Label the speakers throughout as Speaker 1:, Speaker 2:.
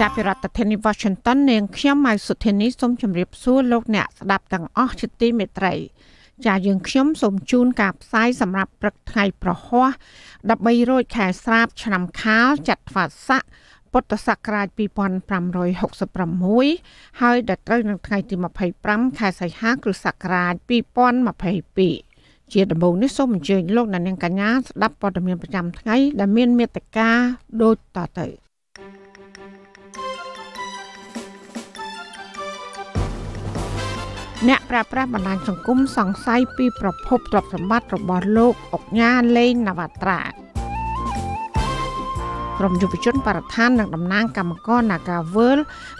Speaker 1: ចាប់ពីរដ្ឋធានី Washington នាងខ្ញុំម៉ៅសុធានីសូមជម្រាបសួរលោកអ្នកស្ដាប់ទាំងអស់ជាទីមេត្រីចាយើងខ្ញុំសូមជូនការផ្សាយសម្រាប់ព្រឹកថ្ងៃប្រហោះ13រោចខែស្រាបឆ្នាំខាលចត្វាស័កពុទ្ធសករាជ2566ហើយដល់ត្រូវនៅថ្ងៃទី25ខែសីហាគ្រិស្តសករាជ2022ជាដំបូងនេះសូមអញ្ជើញលោកអ្នកនាងកញ្ញាស្ដាប់ព័ត៌មានប្រចាំថ្ងៃដែលមានមេត្តាដូចតទៅ។អ្នកប្រាស្រ័យបណ្ដាញសង្គមសង្ស័យពីប្រភពទ្រព្យសម្បត្តិរបស់លោកអុកញ៉ាលេងនវត្រាក្រមយុវជនបរដ្ឋាននិងតំណាងកម្មករ Nagavel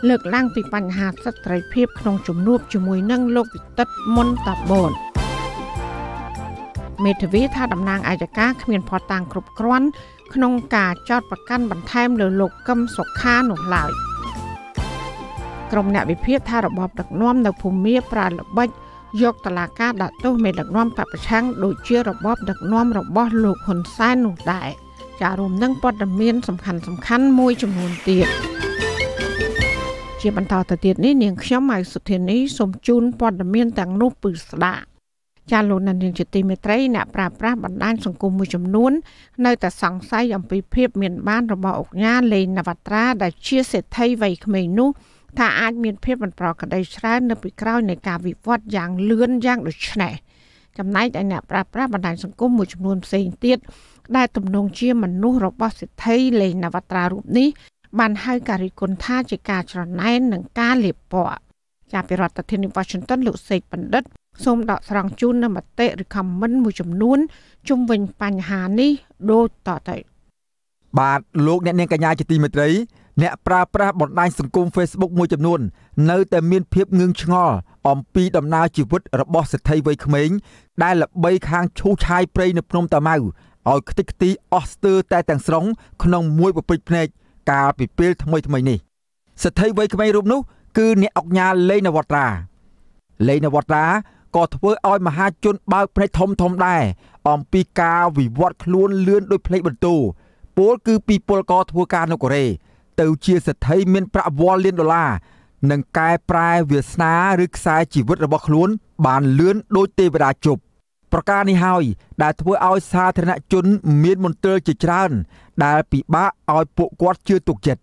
Speaker 1: លើកឡើងពីបញ្ហាសិទ្ធិត្រីភាពក្នុង ជំនួបជាមួយនឹងលោកវិទិតមុនតាបនមេធាវីថាតំណាងអាយកាគ្មានផតតាំងគ្រប់គ្រាន់ ក្នុងការចោតប្រកាន់បន្ថែម លើលោកកឹមសុខានោះឡើយ។ក្រុមអ្នកវិភាគថារបបដឹកនាំនៅភូមាប្រាល្បិចយកតឡាការដាក់ទោសមេដឹកនាំបពប្រឆាំងដូចជារបបដឹកនាំរបស់លោកហ៊ុនសែននោះដែរចារួមនឹងព័ត៌មានសំខាន់សំខាន់មួយចំនួនទៀតជាបន្តទៅទៀតនេះនាងខ្ញុំម៉ៅសុធានីសូមជូនព័ត៌មានទាំងនោះពឺស្ដាប់ចាលោកនាងជាទីមេត្រីអ្នកប្រាស្រ័យបណ្ដាញសង្គមមួយចំនួន នៅតែសង្ស័យអំពីភាពមាន បានរបស់អុកញ៉ាលេងនវត្រាដែលជាសេដ្ឋីវ័យក្មេងនោះថាអាចមានភាពមិនប្រក្រតីច្រើននៅពីក្រោយនៃការវិវត្តយ៉ាងលឿនយ៉ាងដូចនេះចំណែកឯអ្នកប្រាស្រ័យបណ្ដាញសង្គមមួយចំនួនផ្សេងទៀតដែលទំនងជាមនុស្សរបស់សិទ្ធិលេងនវត្រារូបនេះ បានហៅការិគុណថាជាការច្រណែននិងការលៀបពណ៌ជាពីរដ្ឋធានី Washington លោកសេកបណ្ឌិតសូមដកស្រង់ជូននូវមតិឬ comment មួយចំនួនជុំវិញបញ្ហានេះដូចតទៅ
Speaker 2: បាទលោកអ្នកនាងកញ្ញាជាទីមេត្រីអ្នកប្រើប្រាស់បណ្ដាញសង្គម Facebook មួយចំនួននៅតែមានភាពងឿងឆ្ងល់អំពីដំណើរជីវិតរបស់សិទ្ធីវ័យក្មេងដែលល្បីខាងឈូសឆាយព្រៃនៅភ្នំតាម៉ៅឲ្យខ្ទេចខ្ទីអស់ស្ទើរតែទាំងស្រុងក្នុងមួយប្រពេចភ្នែកកាលពីពេលថ្មីថ្មីនេះសិទ្ធីវ័យក្មេងរូបនោះ គឺអ្នកអុកញ៉ាលេនវត្រាលេនវត្រាក៏ធ្វើឲ្យមហាជនបើកភ្នែកធំធំដែរអំពីការវិវត្តខ្លួនលឿនដោយផ្លេចបន្ទោពលគឺពីពលករធ្វើការនៅកូរ៉េទៅជាសេដ្ឋីមានប្រាក់វល់លានដុល្លារនិងកែប្រែវាសនាឬខ្សែជីវិតរបស់ខ្លួន បានលឿនដោយទេវតាជប់ប្រការនេះហើយដែលធ្វើឲ្យសាធារណជន មានមន្ទិលជាច្រើន ដែលពិបាកឲ្យពួកគាត់ជឿទុកចិត្ត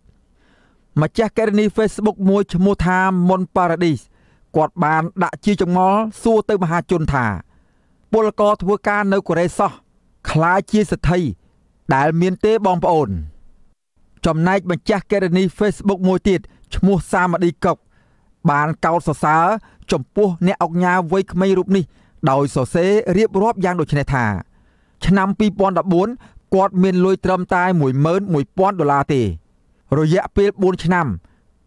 Speaker 2: ម្ចាស់ករណី Facebook មួយឈ្មោះថា Mon Paradise គាត់បានដាក់ជាចម្ងល់សួរទៅមហាជនថាពលករធ្វើការនៅកូរ៉េសោះខ្លាចជាសិទ្ធិដែលមានទេបងប្អូនចំណែកម្ចាស់កេរនី Facebook មួយទៀតឈ្មោះសាមឌីកុកបានកោតសរសើរចំពោះអ្នកអង្គការវ័យក្មេងរូបនេះដោយសរសេររៀបរាប់យ៉ាងដូចនេះថា ឆ្នាំ2014គាត់មានលុយត្រឹមតែ11000ដុល្លារទេ រយៈពេល4ឆ្នាំ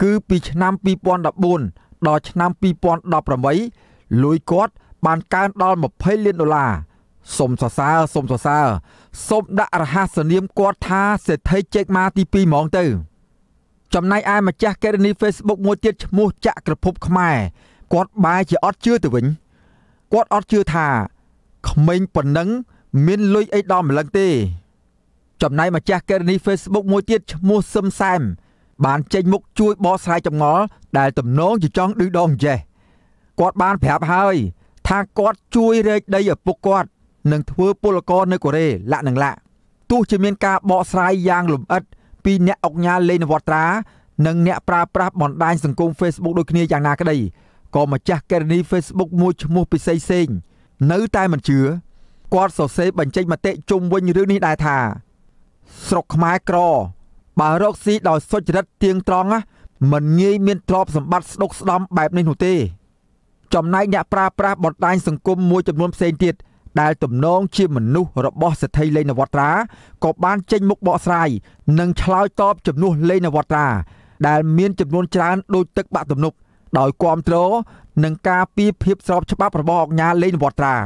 Speaker 2: គឺពីឆ្នាំ2014ដល់ឆ្នាំ2018លុយគាត់ បានកើនដល់20លានដុល្លារសុំសរសើរសុំសរសើរសុំដាក់រហស្សនាមគាត់ថាសេដ្ឋីចេកម៉ាទី2ហ្មងទៅ ចំណែកឯម្ចាស់កេរនី Facebook មួយទៀតឈ្មោះចក្រភពខ្មែរគាត់បែរជាអត់ជឿទៅវិញគាត់អត់ជឿថាក្មេងប៉ុណ្ណឹងមានលុយអីដល់ម្លឹងទេ ចំណែកម្ចាស់កេរនី Facebook មួយទៀតឈ្មោះសឹមសែមបានចេញមុខជួយបកស្រាយចម្ងល់ដែលទំនងជាចង់ឌឺដងចេះគាត់បានប្រាប់ហើយ ថាគាត់ជួយរែកដីឪពុកគាត់នឹងធ្វើពលករនៅកូរ៉េលាក់នឹងលាក់ទោះជាមានការបកស្រាយយ៉ាងលម្អិត ពីអ្នកអង្គការលេខនវត្រានិងអ្នកប្រើប្រាស់បណ្ដាញសង្គម Facebook ដូចគ្នាយ៉ាងណាក្តីក៏ម្ចាស់កេរនី Facebook មួយឈ្មោះពិសេសសេងនៅ តែមិនជឿគាត់សរសេរបញ្ចេញមតិជុំវិញរឿងនេះដែរថាស្រុកខ្មែរក្របើរកស៊ីដោយសុចរិតទៀងត្រង់ណាមិនងាយមានទ្រព្យសម្បត្តិស្ដុកស្ដំបែបនេះនោះទេ ចំណែកអ្នកប្រើប្រាស់បណ្ដាញសង្គមមួយចំនួនផ្សេងទៀតដែលទំនងជាមនុស្សរបស់សេដ្ឋីលេងនវត្រាក៏បាន ចេញមុខបកស្រាយនិងឆ្លើយតបជំនួសលេងនវត្រាដែលមានចំនួនច្រើនដូចទឹកបាក់ទំនប់ដោយគ្រប់គ្រងនិងការពីភាពស្របច្បាប់របស់អង្គការលេងនវត្រា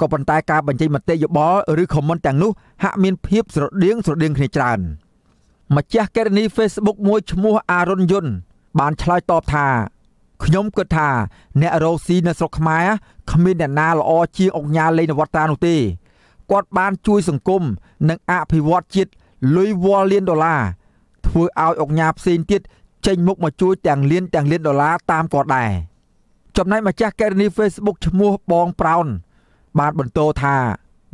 Speaker 2: ក៏ប៉ុន្តែការបញ្ចេញមតិយោបល់ឬ comment ទាំងនោះហាក់មានភាពស្រដៀងស្រដៀងគ្នាច្រើនម្ចាស់កេរនី Facebook មួយឈ្មោះអារុនយុនបានឆ្លើយតបថាខ្ញុំគិតថាអ្នករោស៊ីនៅស្រុកខ្មែរគ្មានអ្នកណាល្អជាងអង្គញាលេងនវត្រានោះទេគាត់បានជួយ សង្គមនិងអភិវឌ្ឍជាតិលុយវ៉លលានដុល្លារធ្វើឲ្យអង្គញាផ្សេងទៀតចេញមុខមកជួយទាំងលានទាំងលានដុល្លារតាមគាត់ដែរចំណែកម្ចាស់កេរនី Facebook ឈ្មោះបងប្រោនបានបន្តថា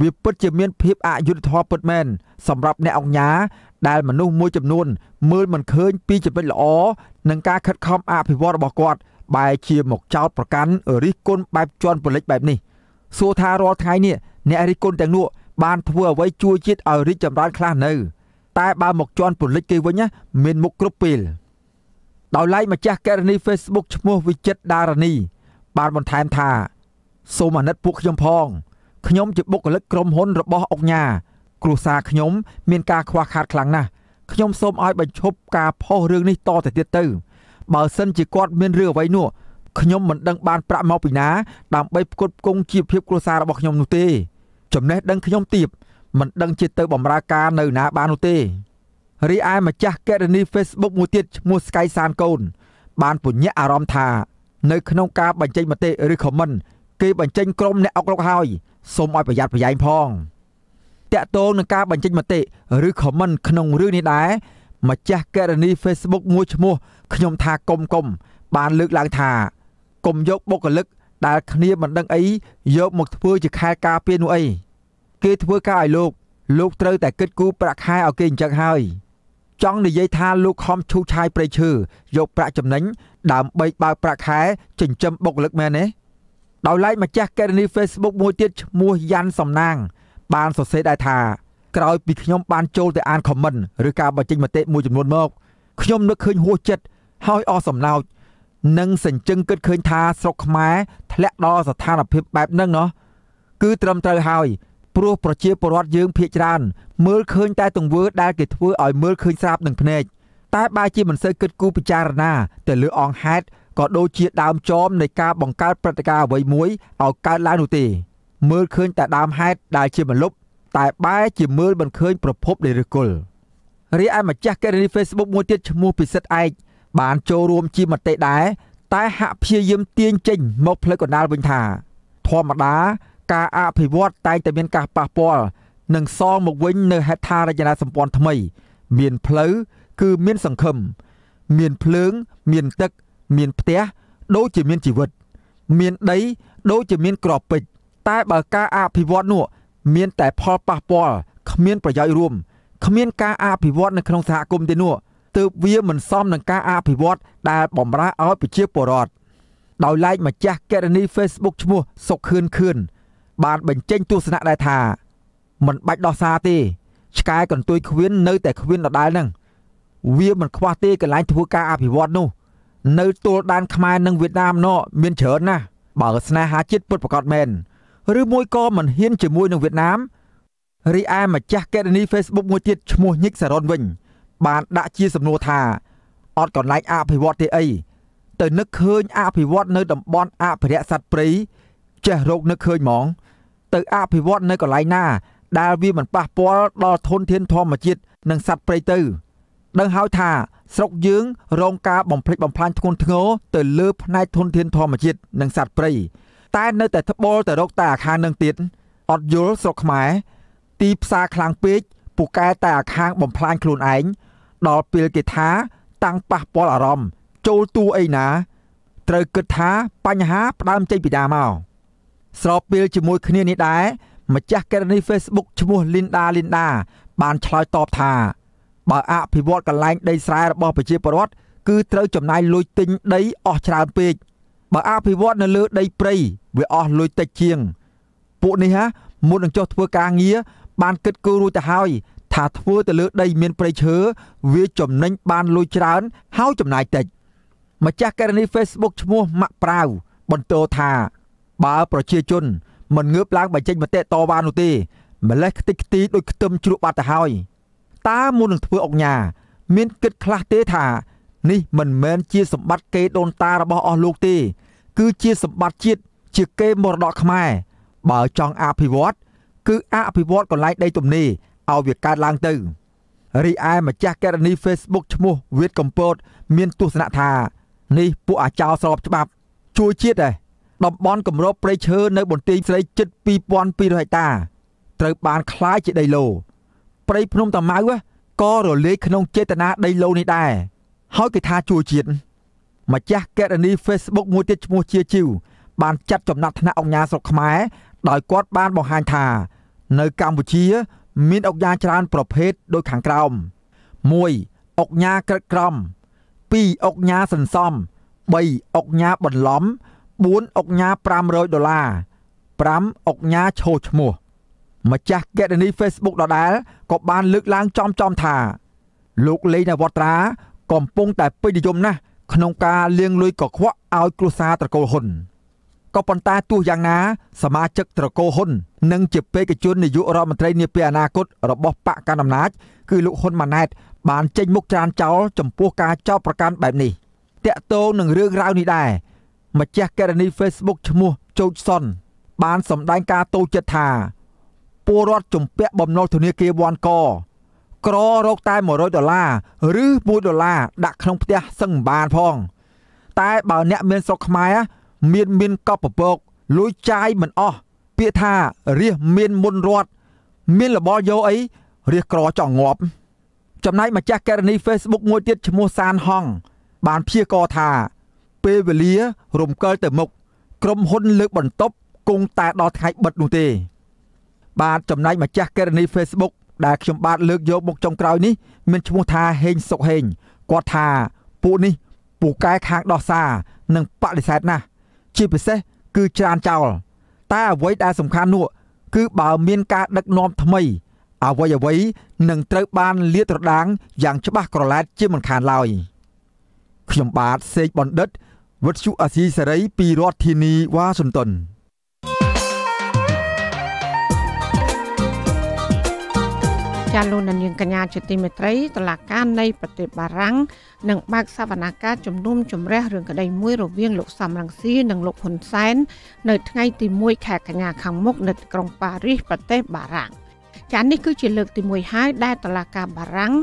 Speaker 2: វាពិតជាមានភាពអយុត្តិធម៌ពិតមែនសម្រាប់អ្នកអង្គញាដែល មនុស្សមួយចំនួនមើលមិនឃើញពីចំណុចល្អនិងការខិតខំអភិវឌ្ឍរបស់គាត់បែរជាមកចោតប្រកាន់រិះគន់បែបជន់ពលិចបែបនេះសួរថារាល់ថ្ងៃនេះអ្នករិះគន់ទាំងនោះបានធ្វើអ្វីជួយជាតិឲ្យរីកចម្រើនខ្លះនៅ តែបើមកជន់ពលិចគេវិញណាមានមុខគ្រប់ពេលដោយឡែកម្ចាស់ករណី Facebook ឈ្មោះវិចិត្រដារនីបានបន្ថែមថា សូមអាណិតពួកខ្ញុំផងខ្ញុំជាបុគ្គលិកក្រុមហ៊ុនរបស់អុកញ៉ាគ្រួសារខ្ញុំមានការខ្វះខាតខ្លាំងណាស់ខ្ញុំសូមឲ្យបញ្ឈប់ការផុសរឿងនេះតទៅទៀតទៅទៅបើសិនជាគាត់មានរឿងអ្វីនោះខ្ញុំមិនដឹងបានប្រាក់មកពីណា ដើម្បីផ្គត់ផ្គង់ជីវភាពគ្រួសាររបស់ខ្ញុំនោះទេចំណេះដឹងខ្ញុំទៀតមិនដឹងជាទៅបម្រើការនៅណាបាននោះទេរីឯម្ចាស់កេរនី Facebook មួយទៀតឈ្មោះ Sky San កូន បានពញ្ញាអារម្មណ៍ថានៅក្នុងការបញ្ចេញមតិឬ comment គេបញ្ចេញក្រុមអ្នកអុកឡុកហើយសូមឲ្យប្រយ័ត្នប្រយែងផងតាក់ទងនឹងការបញ្ចេញមតិឬ comment ក្នុងរឿងនេះដែរម្ចាស់កេរនី Facebook មួយឈ្មោះខ្ញុំថាកុំកុំបានលើកឡើងថាកុំយកបុគ្គលិកដែល គ្នាមិនដឹងអីយកមកធ្វើជាខែលការពារនោះអីគេធ្វើការឲ្យលោកលោកត្រូវតែគិតគូរប្រាក់ខែឲ្យគេអញ្ចឹងហើយចង់និយាយថាលោកខំឈូឆាយប្រៃឈើយកប្រាក់ចំណេញដើម្បីបើកប្រាក់ខែចិញ្ចឹមបុគ្គលិកមែនទេដោយឡែកម្ចាស់កេរនី Facebook មួយទៀតឈ្មោះយ៉ាន់សំណាង បានសរសេរដែរថាក្រោយពីខ្ញុំបានចូលទៅអានខមមិនឬការបញ្ចេញមតិមួយចំនួនមក ខ្ញុំនឹកឃើញហួសចិត្តហើយអស់សំណោចនិងសញ្ជឹងគិតឃើញថាស្រុកខ្មែរធ្លាក់ដល់ស្ថានភាពបែបហ្នឹងណោះគឺត្រឹមត្រូវហើយព្រោះប្រជាពលរដ្ឋយើងភ័យច្រើនមើលឃើញតែទង្វើដែលគេធ្វើឲ្យមើលឃើញស្រាប់នឹងភ្នែកតែបែរជាមិនសូវគិតគូរពិចារណាទៅលើអង្គហេតុក៏ដូចជាដើមចមនៃការបង្កើតព្រឹត្តិការណ៍អ្វីមួយឲ្យកើតឡើងនោះទេមើលឃើញតែដើមហេតុដែលជាមលុបតែបែរជាមើលមិនឃើញ ប្រភពនៃឫសគល់រីឯម្ចាស់គណនី Facebook មួយទៀតឈ្មោះពិសិដ្ឋឯកបាន ចូលរួមជាមតិដែរតែហាក់ព្យាយាមទាញចេញមកផ្លូវកណ្ដាលវិញថាធម្មតាការអភិវឌ្ឍតែងតែមានការប៉ះពាល់និងសងមកវិញនៅហេដ្ឋារចនាសម្ព័ន្ធថ្មី មានផ្លូវគឺមានសង្ឃឹមមានភ្លើងមានទឹកមានផ្ទះដូចជាមានជីវិត មានដីដូចជាមានក្របពេជ្រតែបើការអភិវឌ្ឍនោះមានតែផលប៉ះពាល់គ្មានប្រយោជន៍រួមគ្មានការអភិវឌ្ឍនៅក្នុងសហគមន៍ទេនោះទើបវាមិនសមនឹងការអភិវឌ្ឍដែលបំរើឲ្យប្រជាពលរដ្ឋដោយឡែកម្ចាស់កេរនី Facebook ឈ្មោះសុកខឿនខឿនបានបញ្ចេញទស្សនៈដែរថាមិនបាច់ដោះសារទេឆ្កែកន្ទុយខ្វៀននៅតែខ្វៀនដដែលហ្នឹងវាមិនខ្វះទេកន្លែងធ្វើការអភិវឌ្ឍនោះនៅទួលដែនខ្មែរនិងវៀតណាមណោមានច្រើនណាស់បើស្នេហាជាតិពិតប្រាកដមែនឬមួយក៏មិនហ៊ានជាមួយនឹងវៀតណាមរីឯម្ចាស់កេរនី Facebook មួយទៀតឈ្មោះញិចសរនវិញ បានដាក់ជាសំណួរថាអត់កន្លែងអភិវឌ្ឍទេអីទៅនឹកឃើញអភិវឌ្ឍនៅតំបន់អភិរក្សសត្វព្រៃចេះរោគនឹកឃើញហ្មងទៅអភិវឌ្ឍនៅកន្លែងណាដែលវាមិនប៉ះពាល់ដល់ធនធានធម្មជាតិនិងសត្វព្រៃទៅដឹងហើយថាស្រុកយើងរងការបំផ្លិចបំផ្លាញធ្ងន់ធ្ងរទៅលើផ្នែកធនធានធម្មជាតិនិងសត្វព្រៃតែនៅតែត្បូលទៅរកតែអាខាងនឹងទៀតអត់យល់ស្រុកខ្មែរទីផ្សារខ្លាំងពេកពូកែតែអាខាងបំផ្លាញខ្លួនឯងដល់ពេលគេថា តាំងប៉ះពាល់អារម្មណ៍ចូលទួអីណា ត្រូវគិតថាបញ្ហា ផ្ដើមចេញពីណាមកស្របពេលជាមួយគ្នានេះដែរម្ចាស់ករណី Facebook ឈ្មោះ Linda Linda បានឆ្លើយតបថាបើអភិវឌ្ឍកន្លែងដីស្រែរបស់ប្រជាពលរដ្ឋគឺត្រូវចំណាយលុយទិញដីអស់ច្រើនពេកបើអភិវឌ្ឍនៅលើដីព្រៃវាអស់លុយតិចជាងពួកនេះហាមុននឹងចុះធ្វើការងារបានគិតគូររួចទៅហើយថាធ្វើទៅលើដីមានព្រៃឈើវាចំណេញបានលុយច្រើនហើយចំណាយតិច ម្ចាស់ករណី Facebook ឈ្មោះម៉ាក់ប្រាវបន្តថាបើប្រជាជន មិនងើបឡើងបញ្ចេញមតិតវ៉ានោះទេម្លេះខ្ទេចខ្ទីដោយខ្ទឹមជ្រក់បាត់ទៅហើយតើមុននឹងធ្វើអុកញ៉ាមានគិតខ្លះទេថានេះមិនមែនជាសម្បត្តិគេដូនតារបស់អស់លោកទេគឺជា សម្បត្តិជាតិជាគេមរតកខ្មែរបើចង់អភិវឌ្ឍគឺអភិវឌ្ឍកន្លែងដីទំនេរឲ្យវាកើតឡើងទៅរីឯម្ចាស់ករណី Facebook ឈ្មោះវៀតកម្ពុជាមានទស្សនៈថានេះពួកអាចារ្យស្របច្បាប់ជួយជាតិឯងតំបន់គម្របព្រៃឈើនៅ បន្ទាយស្រីជិត2200ហិកតាត្រូវបានคล้ายជាដីឡូព្រៃភ្នំតាម៉ៅក៏រលាយក្នុងចេតនាដីឡូនេះដែរហើយគេថាជួយជាតិម្ចាស់កេរនី Facebook មួយទៀតឈ្មោះជាជីវបានចាត់ចំណាត់ថ្នាក់អង្គការស្រុកខ្មែរដោយគាត់បានបង្ហាញថា នៅកម្ពុជា មានអង្គការច្រើនប្រភេទដូចខាងក្រោម1អង្គការក្រិតក្រម2អង្គការសន្សំ3អង្គការបន្លំ4អង្គការ500ដុល្លារ5អង្គការឈោឈ្មោះម្ចាស់កេរនី Facebook ដដែលក៏បាន លើកឡើងចំចំថាលោកលេងនវត្រាកំពុងតែពេញនិយមណាស់ក្នុងការលាងលុយកខ្វក់ឲ្យគ្រួសារត្រកូលហ៊ុនក៏ប៉ុន្តែទោះយ៉ាងណាសមាជិកត្រកូលហ៊ុននិងជាបេក្ខជននាយករដ្ឋមន្ត្រី នាពេលអនាគតរបស់បកកណ្ដាលអំណាចគឺលោកហ៊ុនម៉ាណែតបានចេញ មុខច្រានចោលចំពោះការចោទប្រកាន់បែបនេះតាក់ទងនឹងរឿងរ៉ាវនេះដែរម្ចាស់កេរនី Facebook ឈ្មោះជោចសុនបានសម្ដែងការតូចចិត្តថាពលរដ្ឋជំពាក់បំណុលធនាគារវ៉ាន់កក្ររកតែ100ដុល្លារឬ1ដុល្លារដាក់ក្នុងផ្ទះសឹងបានផង តែបើអ្នកមានស្រុកខ្មែរមានមានកប់ពពកលួចចាយមិនអស់ពាក្យថារៀសមានមុនរត់មានលបយោអីរៀសក្រចង់ងាប់ ចំណែកម្ចាស់ករណី Facebook មួយទៀតឈ្មោះសានហង បានព្យាករថា ពេលវេលារំកិលទៅមុខក្រុមហ៊ុនលើកបន្ទប់គង់តែដល់ថ្ងៃបិទនោះទេបាទចំណែកម្ចាស់ករណី Facebook ដែលខ្ញុំបាទលើកយកមកចុងក្រោយនេះមានឈ្មោះថាហេងសុកហេងគាត់ថា ពួកនេះពូកែខាងដោះសារនិងបដិសេធណាស់ជាពិសេស គឺច្រានចោលតែអ្វីដែលសំខាន់នោះគឺបើមាន ការដឹកនាំថ្មីអ្វីអ្វីនឹងត្រូវ បានលាតត្រដាងយ៉ាងច្បាស់ក្រឡែតជាមិនខានឡើយខ្ញុំបាទសេកបណ្ឌិតវុទ្ធុអាស៊ីសេរីពីរដ្ឋធានីវ៉ាស៊ីនតោន
Speaker 1: ចាលោកនាងកញ្ញាជាទីមេត្រីតឡាការនៃប្រទេសបារាំងនឹងបើកសវនាការជំនុំជម្រះរឿងក្តីមួយរវាងលោកសំរងស៊ីនិងលោកហ៊ុនសែននៅថ្ងៃទី1ខែកញ្ញាខាងមុខនៅក្រុងប៉ារីសប្រទេសបារាំងចានេះគឺជាលើកទី1ហើយដែលតឡាការបារាំង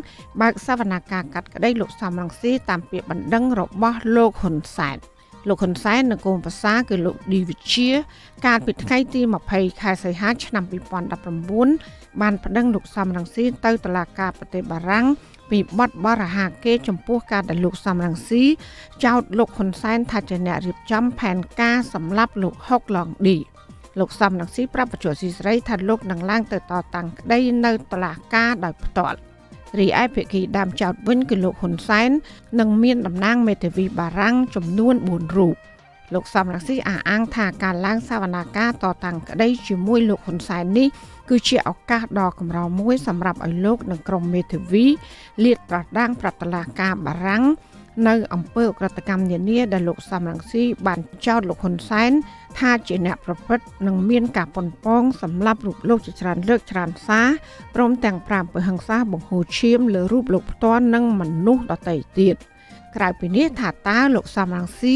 Speaker 1: បើកសវនាការកាត់ក្តីលោកសំរងស៊ីតាមពាក្យបណ្ដឹងរបស់លោកហ៊ុនសែនលោកហ៊ុនសែននៅគោមភាសាគឺលោកឌីវិជាកាលពីថ្ងៃទី20ខែសីហាឆ្នាំ2019បានប្តឹងលោកសំរងស៊ីទៅតុលាការប្រទេសបារាំងពីបទបរាហាគេចំពោះការដែលលោកសំរងស៊ីចោទលោកហ៊ុនសែនថាជាអ្នករៀបចំផែនការសម្លាប់លោកហុកឡងឌីលោកសំរងស៊ីប្រាប់បច្ចុប្បន្នស៊ីស្រីថាលោកនឹងឡើងទៅតតាំងក្តីនៅតុលាការដោយផ្ទាល់រីឯភិក្ខីដើមចោតវិញគឺលោកហ៊ុនសែននិងមានតំណាងមេធាវីបារាំងចំនួន4រូប លោកសំរងស៊ីអះអាង ថាការឡើងសវនាការតតាំងក្តីជាមួយលោកហ៊ុនសែននេះគឺជាឱកាសដ៏កម្រមួយសម្រាប់ឲ្យលោកនិងក្រុមមេធាវី លាតត្រដាងប្រាប់តុលាការបារាំងនៅអំពើអក្រិតកម្មនានាដែលលោកសំរងស៊ីបានចោទលោកហ៊ុនសែនថាជាអ្នកប្រព្រឹត្តនិងមានការប៉ុនប៉ងសម្លាប់រូបលោកជាច្រើនលើកច្រើនសារព្រមទាំងប្រាំពើហិង្សាបង្ហូរឈាមលើរូបលោកផ្ទាល់និងមនុស្សដទៃទៀតក្រៅពីនេះថាតើលោកសំរងស៊ី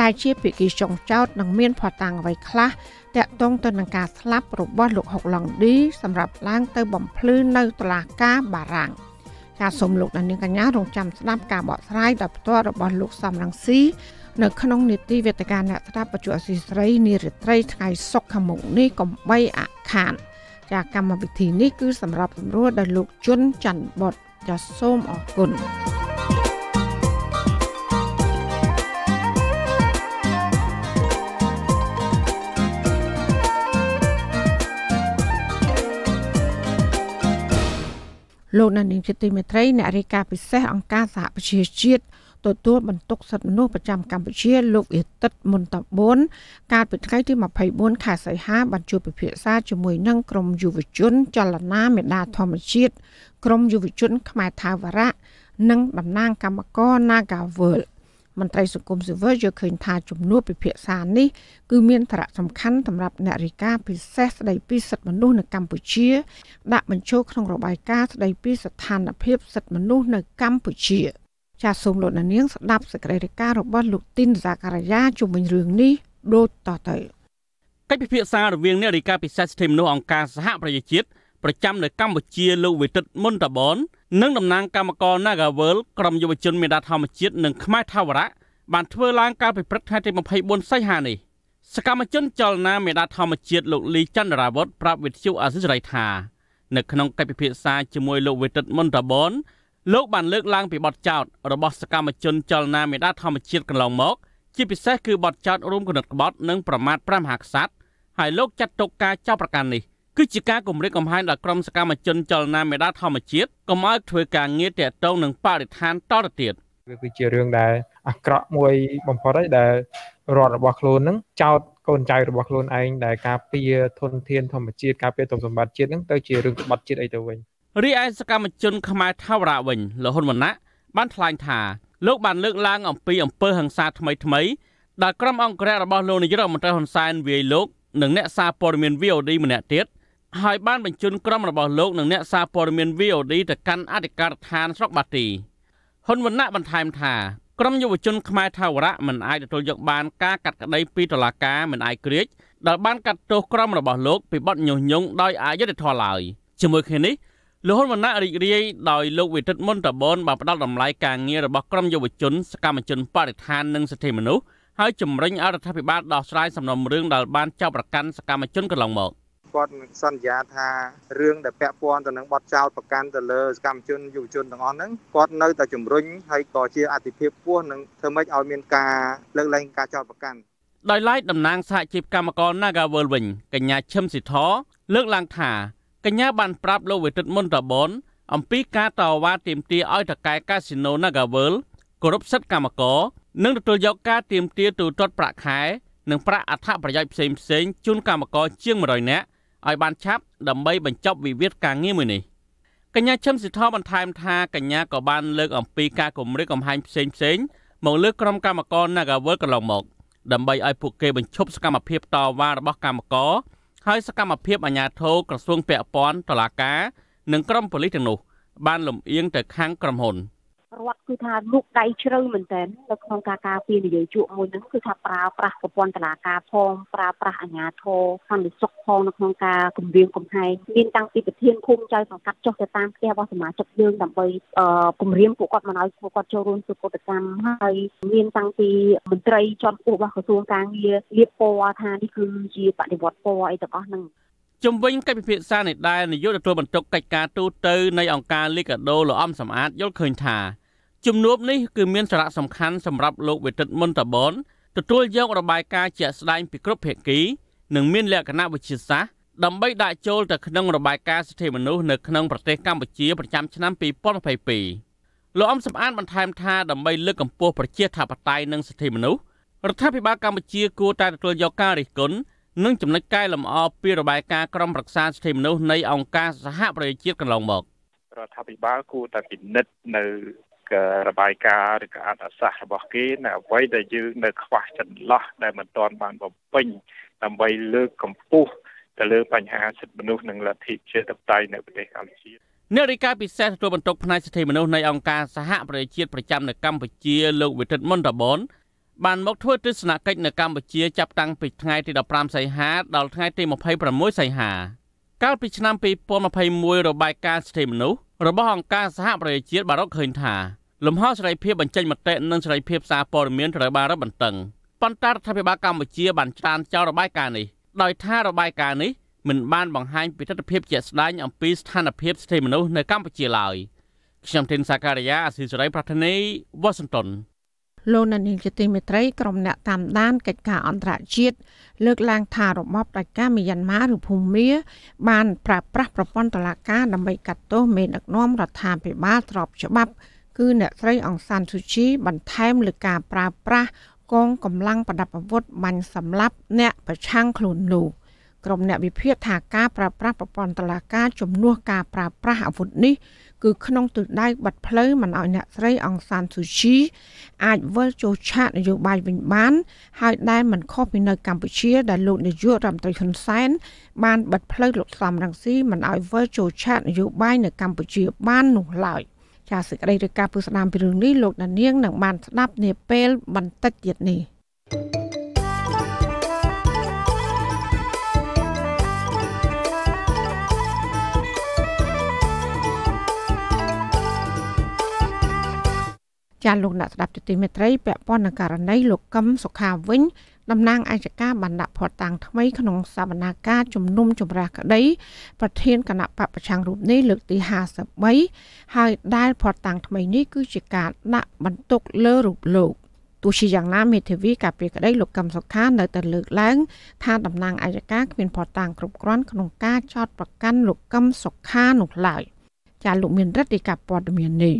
Speaker 1: ដែលជាភិក្ខុចុងចោតនិងមានផតាំងអ្វីខ្លះតាក់ទងទៅនឹងការស្លាប់របស់លោកហុកឡុងឌីសម្រាប់ឡើង ទៅបំភ្លឺនៅតុលាការបារាំងការសូមលោកដានៀងកញ្ញារងចាំស្ដាប់ការបកស្រាយដល់ផ្ទាល់របស់លោកសំរងស៊ីនៅក្នុងនីតិវេទិកាអ្នកស្ដាប់បច្ចុប្បន្នស៊ីស្រីនារីត្រី ថ្ងៃសុក្រខាងមុខនេះកំបីអខាន ចាកម្មវិធីនេះគឺសម្រាប់សម្រួលដល់លោកជុនច័ន្ទបុតចាសូមអរគុណលោកណានៀងជាទីមេត្រីអ្នករាយការណ៍ពិសេសអង្គការសហប្រជាជាតិទទួលបន្ទុកសិទ្ធិមនុស្សប្រចាំកម្ពុជាលោកអ៊ីតិតមុនតបួនកាលពីថ្ងៃទី24ខែសីហាបានជួបពិភាក្សាជាមួយនឹងក្រមយុវជនចលនាមេដា ធម្មជាតិក្រមយុវជន ខ្មែរថាវរៈនិងតំណាងកម្មករ Nagaworld មន្ត្រីសង្គមស៊ីវិលយល់ឃើញថាជំនួបពិភាក្សានេះគឺមានសារៈសំខាន់សម្រាប់អ្នករាយការណ៍ពិសេសស្ដីពីសិទ្ធិមនុស្សនៅកម្ពុជាដាក់បញ្ចូលក្នុងរបាយការណ៍ស្ដីពីស្ថានភាពសិទ្ធិមនុស្សនៅកម្ពុជាចាសសូមលោកនាងស្ដាប់សេចក្តីរាយការណ៍របស់លោកទីនសាការយាជំវិញរឿងនេះដូចតទៅ
Speaker 3: កិច្ចពិភាក្សារវាងអ្នករាយការណ៍ពិសេសសិទ្ធិមនុស្សអង្គការសហប្រជាជាតិប្រចាំនៅកម្ពុជា លោកវិទិតមុនតបននិងតំណាងគណៈកម្មការ Nagavel ក្រុមយុវជនមេដាធម្មជាតិនិងខ្មែរថាវរៈបានធ្វើឡើងកាលពីព្រឹកថ្ងៃទី24សីហានេះសកម្មជន ចលនាមេដាធម្មជាតិលោកលីចន្ទរាវុធប្រាប់វិទ្យុអាស៊ីសេរីថានៅក្នុងកិច្ចពិភាក្សាជាមួយលោកវិទិតមុនតបនលោកបានលើកឡើងពីបទចោទរបស់សកម្មជនចលនាមេដាធម្មជាតិកន្លងមកជាពិសេសគឺបទចោទរួមគណិតក្បត់និងប្រមាថព្រះមហាក្សត្រហើយលោកចាត់ទុកការចោទប្រកាន់នេះគឺជាការគម្រាមកំហែងដល់ក្រុមសកម្មជនចលនាមេដាធម្មជាតិកុំឲ្យធ្វើការងារតាក់ទងនឹងបរិស្ថានតទៅទៀត
Speaker 4: វាគឺជារឿងដែលអាក្រក់មួយបំផុតហើយដែលរដ្ឋរបស់ខ្លួននឹងចោតកូនចៅរបស់ខ្លួនឯងដែលការពារធនធានធម្មជាតិការពារទ្រព្យសម្បត្តិជាតិនឹងទៅជារឿងក្បត់ជាតិអីទៅវិញ
Speaker 3: រីឯសកម្មជនខ្មែរថាវរៈវិញលហ៊ុនម៉ាណែតបានថ្លែងថាលោកបានលើកឡើងអំពីអំពើហិង្សាថ្មីថ្មីដែលក្រុមអង្គរៈរបស់លោកនាយរដ្ឋមន្ត្រីហ៊ុនសែនវាយលោកនិងអ្នកសារព័ត៌មាន VOD ម្នាក់ទៀតហើយបានបញ្ជូនក្រុមរបស់លោកនិងអ្នកសារព័ត៌មាន VOD ទៅកាន់អធិការដ្ឋានស្រុកបាទីហ៊ុនវណ្ណៈបន្ថែមថាក្រុមយុវជនខ្មែរថាវរៈមិនអាចទទួលយកបានការកាត់ក្តីពីតុលាការមិនអាយក្រេតដែលបានកាត់ទោសក្រុមរបស់លោកពីបទញុះញង់ដោយអយុត្តិធម៌ឡើយជាមួយគ្នានេះលោកហ៊ុនវណ្ណៈរីករាយដោយលោកវិទិតមុនតបនបានផ្ដល់តម្លៃការងាររបស់ក្រុមយុវជនសកម្មជនបរិស្ថាននិងសិទ្ធិមនុស្សហើយជំរុញអរដ្ឋាភិបាលដោះស្រាយសំណុំរឿងដែលបានចោទប្រកាន់សកម្មជនកន្លងមក។
Speaker 2: គាត់សន្យាថារឿងដែលពាក់ព័ន្ធទៅនឹងបទចោទប្រកាន់ទៅលើសកម្មជនយុវជនទាំងអស់ហ្នឹងគាត់នៅតែជំរុញហើយក៏ជាអតិភិបពោះនឹងធ្វើម៉េចឲ្យមានការលើកលែងការចោទប្រកាន់
Speaker 4: ដោយឡែក
Speaker 3: តំណាងសហជីពកម្មករ Nagawel វិញកញ្ញាឈឹមស៊ីធលើកឡើងថាកញ្ញាបានប្រាប់លោកវិទិតមុនតបនអំពីការតវ៉ាទាមទារឲ្យតកែកាស៊ីណូ Nagawel គោរពសិទ្ធិកម្មករនិងទទួលយកការទាមទារទូទាត់ប្រាក់ខែ និងប្រាក់អត្ថប្រយោជន៍ផ្សេងៗជូនកម្មករជាង100នាក់ឲ្យបានឆាប់ដើម្បីបញ្ចប់វិវាទការងារមួយនេះកញ្ញាឈឹមសិទ្ធបន្ថែមថាកញ្ញាក៏បានលើកអំពីការគម្រាមកំហែងផ្សេងផ្សេងមកលើក្រុមកម្មករ Nagawal កន្លងមក ដើម្បីឲ្យពួកគេបញ្ឈប់សកម្មភាពតវ៉ារបស់កម្មករហើយសកម្មភាពអាជ្ញាធរក្រសួងពាក់ព័ន្ធតុលាការនិងក្រុមប៉ូលីសទាំងនោះបាន លំអៀងទៅខាងក្រុមហ៊ុន។
Speaker 5: រដ្ឋគឺថាលោកដៃជ្រៅមែនទែននៅក្នុងការការពារនយោជកមួយហ្នឹងគឺថាប្រើប្រាស់ប្រព័ន្ធតឡាការផងប្រើប្រាស់អាជ្ញាធរសន្តិសុខផងនៅក្នុងការគម្រាមកំហែងមានតាំងពីប្រធានភូមិចៅសង្កាត់ចុះទៅតាមផ្ទះរបស់សមាជិកយើងដើម្បីគម្រាមពួកគាត់មកឲ្យពួកគាត់ចូលរួមសុខកម្មហើយមានតាំងពីមន្ត្រីជាន់ខ្ពស់របស់ក្រសួងការងារលៀបពណ៌ថានេះគឺជាបដិវត្តពណ៌អីទាំងអស់ហ្នឹង
Speaker 3: ជំវិញកិច្ចពិភាក្សានេះដែរនាយកទទួលបន្ទុកកិច្ចការទូតទៅនៃអង្គការលីកាដូលោកអំសំអាតយល់ឃើញថាជំនួបនេះគឺមានសារៈសំខាន់សម្រាប់លោកវេទិតមុនតបនទទួលយករបាយការណ៍ជាក់ស្ដែងពីគ្រប់ភាគីនិងមានលក្ខណៈវិទ្យាសាស្ត្រដើម្បីដាក់ចូលទៅក្នុងរបាយការណ៍សិទ្ធិមនុស្សនៅក្នុងប្រទេសកម្ពុជាប្រចាំឆ្នាំ2022លោកអំសំអានបន្ថែមថាដើម្បីលើកកម្ពស់ប្រជាធិបតេយ្យនិងសិទ្ធិមនុស្សរដ្ឋាភិបាលកម្ពុជាគួរតែទទួលយកការរិះគន់និងចំណុចកែលម្អពីរបាយការណ៍ក្រមប្រឹក្សាសិទ្ធិមនុស្សនៃអង្គការសហប្រជាជាតិកន្លងមក
Speaker 4: រដ្ឋាភិបាលគួរតែពិនិត្យនៅរបាយការណ៍ឬក៏អត្តសាសន៍របស់គេនៅអ្វីដែលយើងនៅខ្វះចន្លោះដែលមិនទាន់បានបំពេញដើម្បីលើកកម្ពស់ទៅលើបញ្ហាសិទ្ធិមនុស្សនិងលទ្ធិជាតិបតៃនៅប្រទេសកម្ពុជា
Speaker 3: អ្នករាយការណ៍ពិសេសទទួលបន្ទុកផ្នែកសិទ្ធិមនុស្សនៃអង្គការសហប្រជាជាតិប្រចាំនៅកម្ពុជាលោកវិទិតមុនតបនបានមកធ្វើទស្សនកិច្ចនៅកម្ពុជាចាប់តាំងពីថ្ងៃទី15សីហា ដល់ថ្ងៃទី26សីហា កាលពីឆ្នាំ2021របាយការណ៍សិទ្ធិមនុស្សរបស់អង្គការសហប្រជាជាតិបានរកឃើញថាលំហសេរីភាពបញ្ចេញមតិនិងសេរីភាពសារព័ត៌មានត្រូវបានរឹតបន្តឹងប៉ុន្តែរដ្ឋាភិបាលកម្ពុជាបានច្រានចោលរបាយការណ៍នេះដោយថារបាយការណ៍នេះមិនបានបង្ហាញពីទស្សនវិជ្ជាស្ដែងអំពីស្ថានភាពសិទ្ធិមនុស្សនៅកម្ពុជាឡើយខ្ញុំធីនសាការីយ៉ាអស៊ីសេរីប្រធានីវ៉ាស៊ីនតោន
Speaker 1: លោកណានីងជាទីមេត្រីក្រុមអ្នកតាមដានកិច្ចការអន្តរជាតិលើកឡើងថារបបដាច់ការមីយ៉ាន់ម៉ាឬភូមា បានប្រើប្រាស់ប្រព័ន្ធតុលាការដើម្បីកាត់ទោសមេដឹកនាំរដ្ឋាភិបាលស្របច្បាប់គឺអ្នកស្រីអង្សានស៊ូជី បន្ថែមលើការប្រើប្រាស់កងកម្លាំងប្រដាប់អាវុធបាញ់សម្លាប់អ្នកប្រឆាំងខ្លួននោះក្រុមអ្នកវិភាគថាការប្រើប្រាស់ប្រព័ន្ធតឡាការជំនួសការប្រើប្រាស់អាវុធនេះគឺក្នុងទិសដៅបាត់ផ្លូវមិនឲ្យអ្នកស្រីអង្សានស៊ូជីអាចវិលចូលឆាកនយោបាយវិញបាន ហើយដែលមិនខុសពីនៅកម្ពុជាដែលលោកនាយករដ្ឋមន្ត្រីហ៊ុនសែនបានបាត់ផ្លូវលោកសំរងស៊ីមិនឲ្យវិលចូលឆាកនយោបាយនៅកម្ពុជាបាននោះឡើយ។ចាសសេចក្តីរាយការណ៍ពុស្ដាមពីរឿងនេះលោកដានៀងនឹងបានស្ដាប់ នាពេលបន្តិចទៀតនេះចាលោកអ្នកស្ដាប់ជាទីមេត្រីពាក់ព័ន្ធនឹងករណីលោកកឹមសុខាវិញតំណាងអាយកាបានដាក់ផតតាំងថ្មីក្នុងសវនាការជំនុំជម្រះក្តីប្រធានគណៈបពប្រឆាំងរូបនេះលើកទី53ហើយដែលផតតាំងថ្មីនេះគឺជាការដាក់បន្ទុកលើរូបលោកទោះជាយ៉ាងណាមេធាវីកាពីក្តីលោកកឹមសុខានៅតែលើកឡើងថាតំណាងអាយកាគ្មានផតតាំងគ្រប់គ្រាន់ក្នុងការចោតប្រកាន់លោកកឹមសុខានោះឡើយចាលោកមានរដ្ឋីកាព័ត៌មាននេះ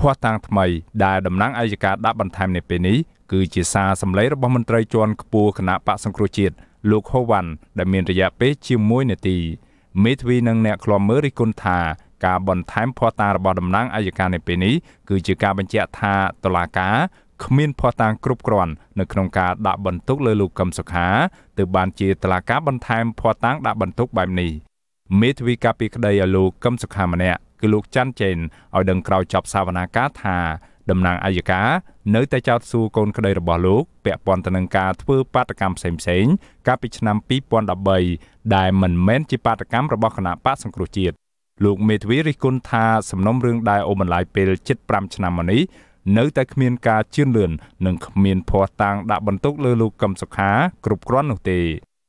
Speaker 6: ភ័ស្តុតាងថ្មីដែលតំណាងអាយកាដាក់បន្ថែមនៅពេលនេះគឺជាសារសម្លេងរបស់មន្ត្រីជាន់ខ្ពស់គណៈបកសង្គ្រោះជាតិលោកហូវ៉ាន់ដែលមានរយៈពេលជាង1នាទីមេធាវីនិងអ្នកឃ្លាំមើលរិះគន់ថាការបន្ថែមភ័ស្តុតាងរបស់តំណាងអัยការនៅពេលនេះគឺជាការបញ្ជាក់ថាតុលាការគ្មានភ័ស្តុតាងគ្រប់គ្រាន់នៅក្នុងការដាក់បន្ទុកលើលោកកឹមសុខាទើបបានជាតុលាការបន្ថែមភ័ស្តុតាងដាក់បន្ទុកបែបនេះមេធាវីកាពីក្តីឲ្យលោកកឹមសុខាម្នាក់គឺលោកច័ន្ទចេនឲ្យដឹងក្រោយចប់សវនាការថាតំណាងអាយកានៅតែចោទសួរកូនក្តីរបស់លោកពាក់ព័ន្ធទៅនឹងការធ្វើបាតកម្មផ្សេងៗកាលពីឆ្នាំ2013ដែលមិនមែនជាបាតកម្មរបស់គណៈបកសង្គ្រោះជាតិលោកមេធាវីរិះគន់ថាសំណុំរឿងដែលអូបន្លាយពេល75ឆ្នាំមកនេះនៅតែគ្មានការជឿនលឿននិងគ្មានភ័ស្តុតាងដាក់បន្ទុកលើលោកកឹមសុខាគ្រប់គ្រាន់នោះទេ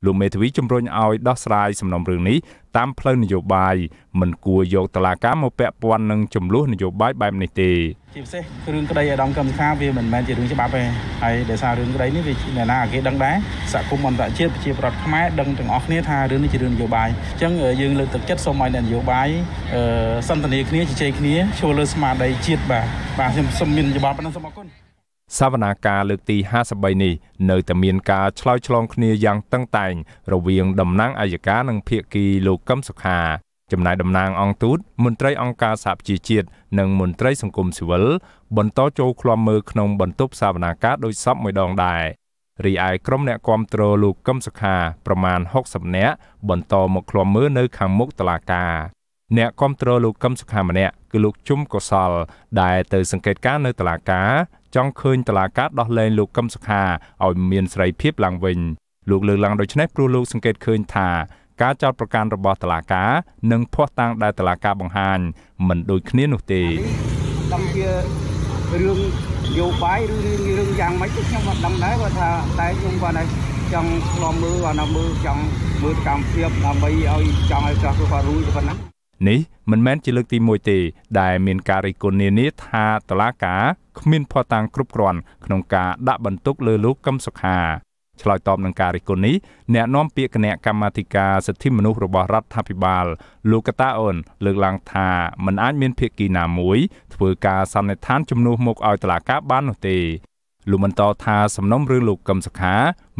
Speaker 6: លោកមេធាវីជំរុញឲ្យដោះស្រាយសំណុំរឿងនេះតាមផ្លូវនយោបាយមិនគួរយកតឡាការមកពាក់ព័ន្ធនឹងចំនួននយោបាយបែបនេះទេ
Speaker 7: ជាពិសេសរឿងក្តីអាដាមកឹមសុខាវាមិនមែនជារឿងច្បាប់ទេហើយដោយសាររឿងក្តីនេះវាអ្នកណាគេដឹងដែរសហគមន៍អន្តរជាតិប្រជាប្រដ្ឋខ្មែរដឹងទាំងអស់គ្នាថារឿងនេះជារឿងនយោបាយអញ្ចឹងយើងលើកទឹកចិត្តសូមឲ្យអ្នកនយោបាយសន្ទនាគ្នាជជែកគ្នាចូលលើស្មារតីជាតិបាទបាទខ្ញុំសូមមានយោបល់ប៉ុណ្ណឹងសូមអរគុណ
Speaker 6: សវនាការលើកទី53នេះនៅតែមានការឆ្លោយឆ្លងគ្នាយ៉ាងតឹងតែងរវាងតំណាងអัยការនិងភៀកគីលោកកឹមសុខាចំណាយតំណាងអង្គទូតមន្ត្រីអង្គការសហប្រជាជាតិនិងមន្ត្រីសង្គមស៊ីវិលបន្តចូលឃ្លាំមើលក្នុងបន្ទប់សវនាការដោយសពមួយដងដែររីឯក្រុមអ្នកគាំទ្រលោកកឹមសុខាប្រមាណ60នាក់បន្តមកឃ្លាំមើលនៅខាងមុខតុលាការអ្នកគាំទ្រលោកកឹមសុខាម្នាក់គឺលោកជុំកុសលដែលទៅសង្កេតការនៅតុលាការចង់ឃើញតឡាការដោះលែងលោកកឹមសុខាឲ្យមានសេរីភាពឡើងវិញ លោកលើកឡើងដូច្នេះព្រោះលោកសង្កេតឃើញថា ការចោតប្រកាន់របស់តឡាការនិងភ័ស្តុតាងដែលតឡាការបង្ហាញមិន ដូចគ្នានោះទេ
Speaker 2: តាមជារឿ
Speaker 3: ងយោបាយឬរឿងរឿងយ៉ាងម៉េចទៅខ្ញុំអត់ដឹងដែរគាត់ថាតែខ្ញុំគាត់តែចង
Speaker 8: ់
Speaker 2: ឆ្លមមើលគាត់ណាមើលចង់មើលកម្មភាពដើម្បីឲ្យចង់ឲ្យក្រោះគាត់រួចទៅប៉ុណ្ណា
Speaker 6: នេះមិនមែនជាលើកទី1ទេដែលមានការរិះគន់នានាថាតឡាកាគ្មានភ័ស្តុតាងគ្រប់គ្រាន់ ក្នុងការដាក់បន្ទុកលើលោកកឹមសុខាឆ្លើយតបនឹងការរិះគន់នេះអ្នកនាំពាក្យគណៈកម្មាធិការសិទ្ធិមនុស្សរបស់រដ្ឋាភិបាលលោកកតាអូនលើកឡើងថាมันអាចមានភាគីណាមួយធ្វើការសន្និដ្ឋានជំនួសមកឲ្យតឡាកាបាននោះទេលោកបន្តថាសំណុំរឿងលោកកឹមសុខា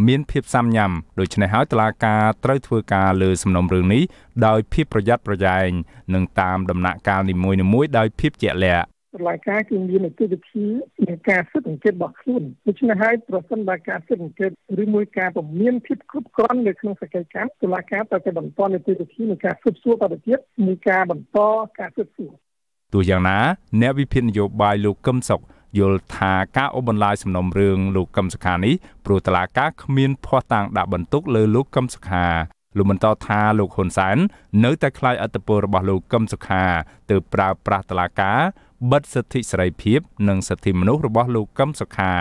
Speaker 6: មានភាពសំញាំដូច្នេះហើយតុលាការត្រូវធ្វើការលើសំណុំរឿងនេះដោយភាពប្រយ័ត្នប្រយែងនិងតាមដំណាក់កាលនីមួយៗដោយភាពជាក់លាក់
Speaker 3: តុលាការគឺមាននីតិវិធីនៃការស៊ើបអង្កេតរបស់ខ្លួនដូច្នេះហើយប្រសិនបើការស៊ើបអង្កេតឬមួយការពមៀនភាពគ្រប់គ្រាន់នៅក្នុងសកម្មកម្មតុលាការ ត្រូវតែបន្តនីតិវិធីនៃការស៊ើបសួរបន្តទៀតន
Speaker 8: ិងការបន្តការស៊ើបសួរ
Speaker 6: ទោះយ៉ាងណាអ្នកវិភាគនយោបាយលោកកឹមសុខយល់ថាការអូសបន្លាយសំណុំរឿងលោកកឹមសុខានេះព្រោះតឡាការគ្មានភ័ស្តុតាងដាក់បន្ទុកលើលោកកឹមសុខាលោកបន្តថាលោកហ៊ុនសែននៅតែខ្លាចអត្តពលរបស់លោកកឹមសុខាទើបប្រើប្រាស់តឡាការបិទសិទ្ធិសេរីភាព និងសិទ្ធិមនុស្សរបស់លោកកឹមសុខា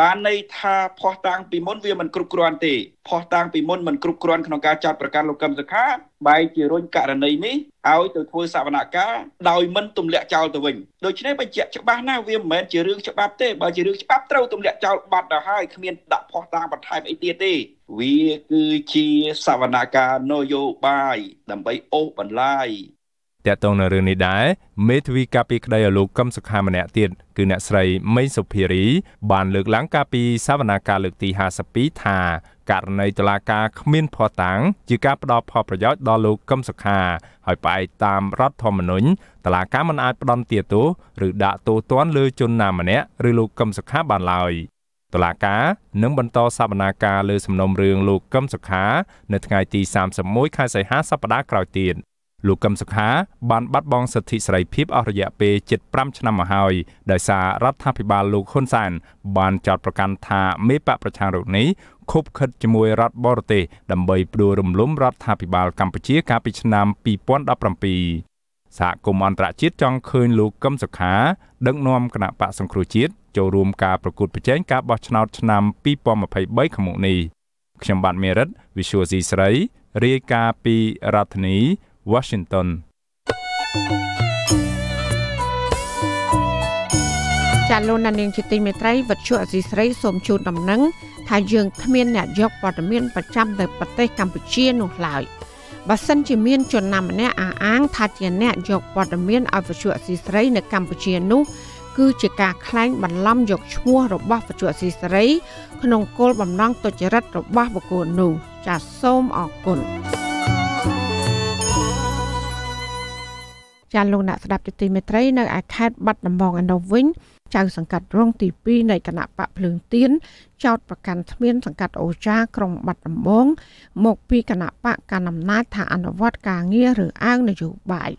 Speaker 8: បានន័យថាផោះតាំងពីមុនវាមិនគ្រប់គ្រាន់ទេផោះតាំងពីមុនមិនគ្រប់គ្រាន់ក្នុងការចាត់ប្រកាសលោកកឹមសុខាបែរជារុញករណីនេះឲ្យទៅធ្វើសវនកម្មដោយមិនទម្លាក់ចោលទៅវិញដូច្នេះបញ្ជាក់ច្បាស់ណាស់វាមិនមែនជារឿងច្បាប់ទេបើជារឿងច្បាប់ត្រូវទម្លាក់ចោលបាត់ទៅហើយគ្មានដាក់ផោះតាំងបន្ថែមអីទៀតទេវាគឺជាសវនកម្មនយោបាយដើម្បីអូសបន្លាយ
Speaker 6: តកតងនៅរឿងនេះដែរមេធាវីកាពីក្តីឲ្យលោកកឹមសុខាម្នាក់ទៀតគឺអ្នកស្រីមេសុភារី បានលើកឡើងកាលពីសវនាការលើកទី52ថាករណីតុលាការគ្មានភ័ស្តុតាងជាការផ្ដល់ផលប្រយោជន៍ដល់លោកកឹមសុខា ហើយផ្អែកតាមរដ្ឋធម្មនុញ្ញតុលាការមិនអាចផ្ដន់ទាទោសឬដាក់ទោសទណ្ឌលើជនណាម្នាក់ឬលោកកឹមសុខាបានឡើយតុលាការនឹងបន្តសវនាការលើ សំណុំរឿងលោកកឹមសុខានៅថ្ងៃទី31ខែសីហាសប្តាហ៍ក្រោយទៀត។លោកកឹមសុខាបានបាត់បង់សិទ្ធិសេរីភាពអស់រយៈពេល75ឆ្នាំមកហើយដោយសាររដ្ឋាភិបាលលោកហ៊ុនសែនបានចោទប្រកាន់ថាមេបកប្រជារូបនេះខុបខិតជាមួយរដ្ឋបរទេសដើម្បីផ្ដួលរំលំរដ្ឋាភិបាលកម្ពុជាកាលពីឆ្នាំ2017សហគមន៍អន្តរជាតិចង់ឃើញលោកកឹមសុខាដឹកនាំគណៈបកសង្គ្រោះជាតិចូលរួមការប្រកួតប្រជែងការបោះឆ្នោតឆ្នាំ2023ខាងមុខនេះខ្ញុំបាទមេរិត Visual C ស្រីរាយការណ៍ពីរដ្ឋធានី Washington
Speaker 1: ចាលោកនាងជាទីមេត្រីវັດជុអសីស្រីសូមជូនដំណឹងថាយើងគ្មានអ្នកយកព័ត៌មានប្រចាំទៅប្រទេសកម្ពុជានោះឡើយបើសិនជាមានជនណាម្នាក់អះអាងថាជាអ្នកយកព័ត៌មានអវជុអសីស្រីនៅកម្ពុជានោះគឺជាការក្លែងបន្លំយកឈ្មោះរបស់វជុអសីស្រីក្នុងគោលបំណងទុច្ចរិតរបស់បុគ្គលនោះចាសសូមអរគុណចាលោកអ្នកស្ដាប់ជាទីមេត្រីនៅឯខេត្តបាត់ដំបងឯនោះវិញចៅសង្កាត់រងទី2នៃគណៈបកភ្លើងទៀនចោតប្រកាន់ស្មៀនសង្កាត់អូចាក្រុងបាត់ដំបង មកពីគណៈបកកណ្ដាលអំណាចថាអនុវត្តការងារឬអាងនយោបាយ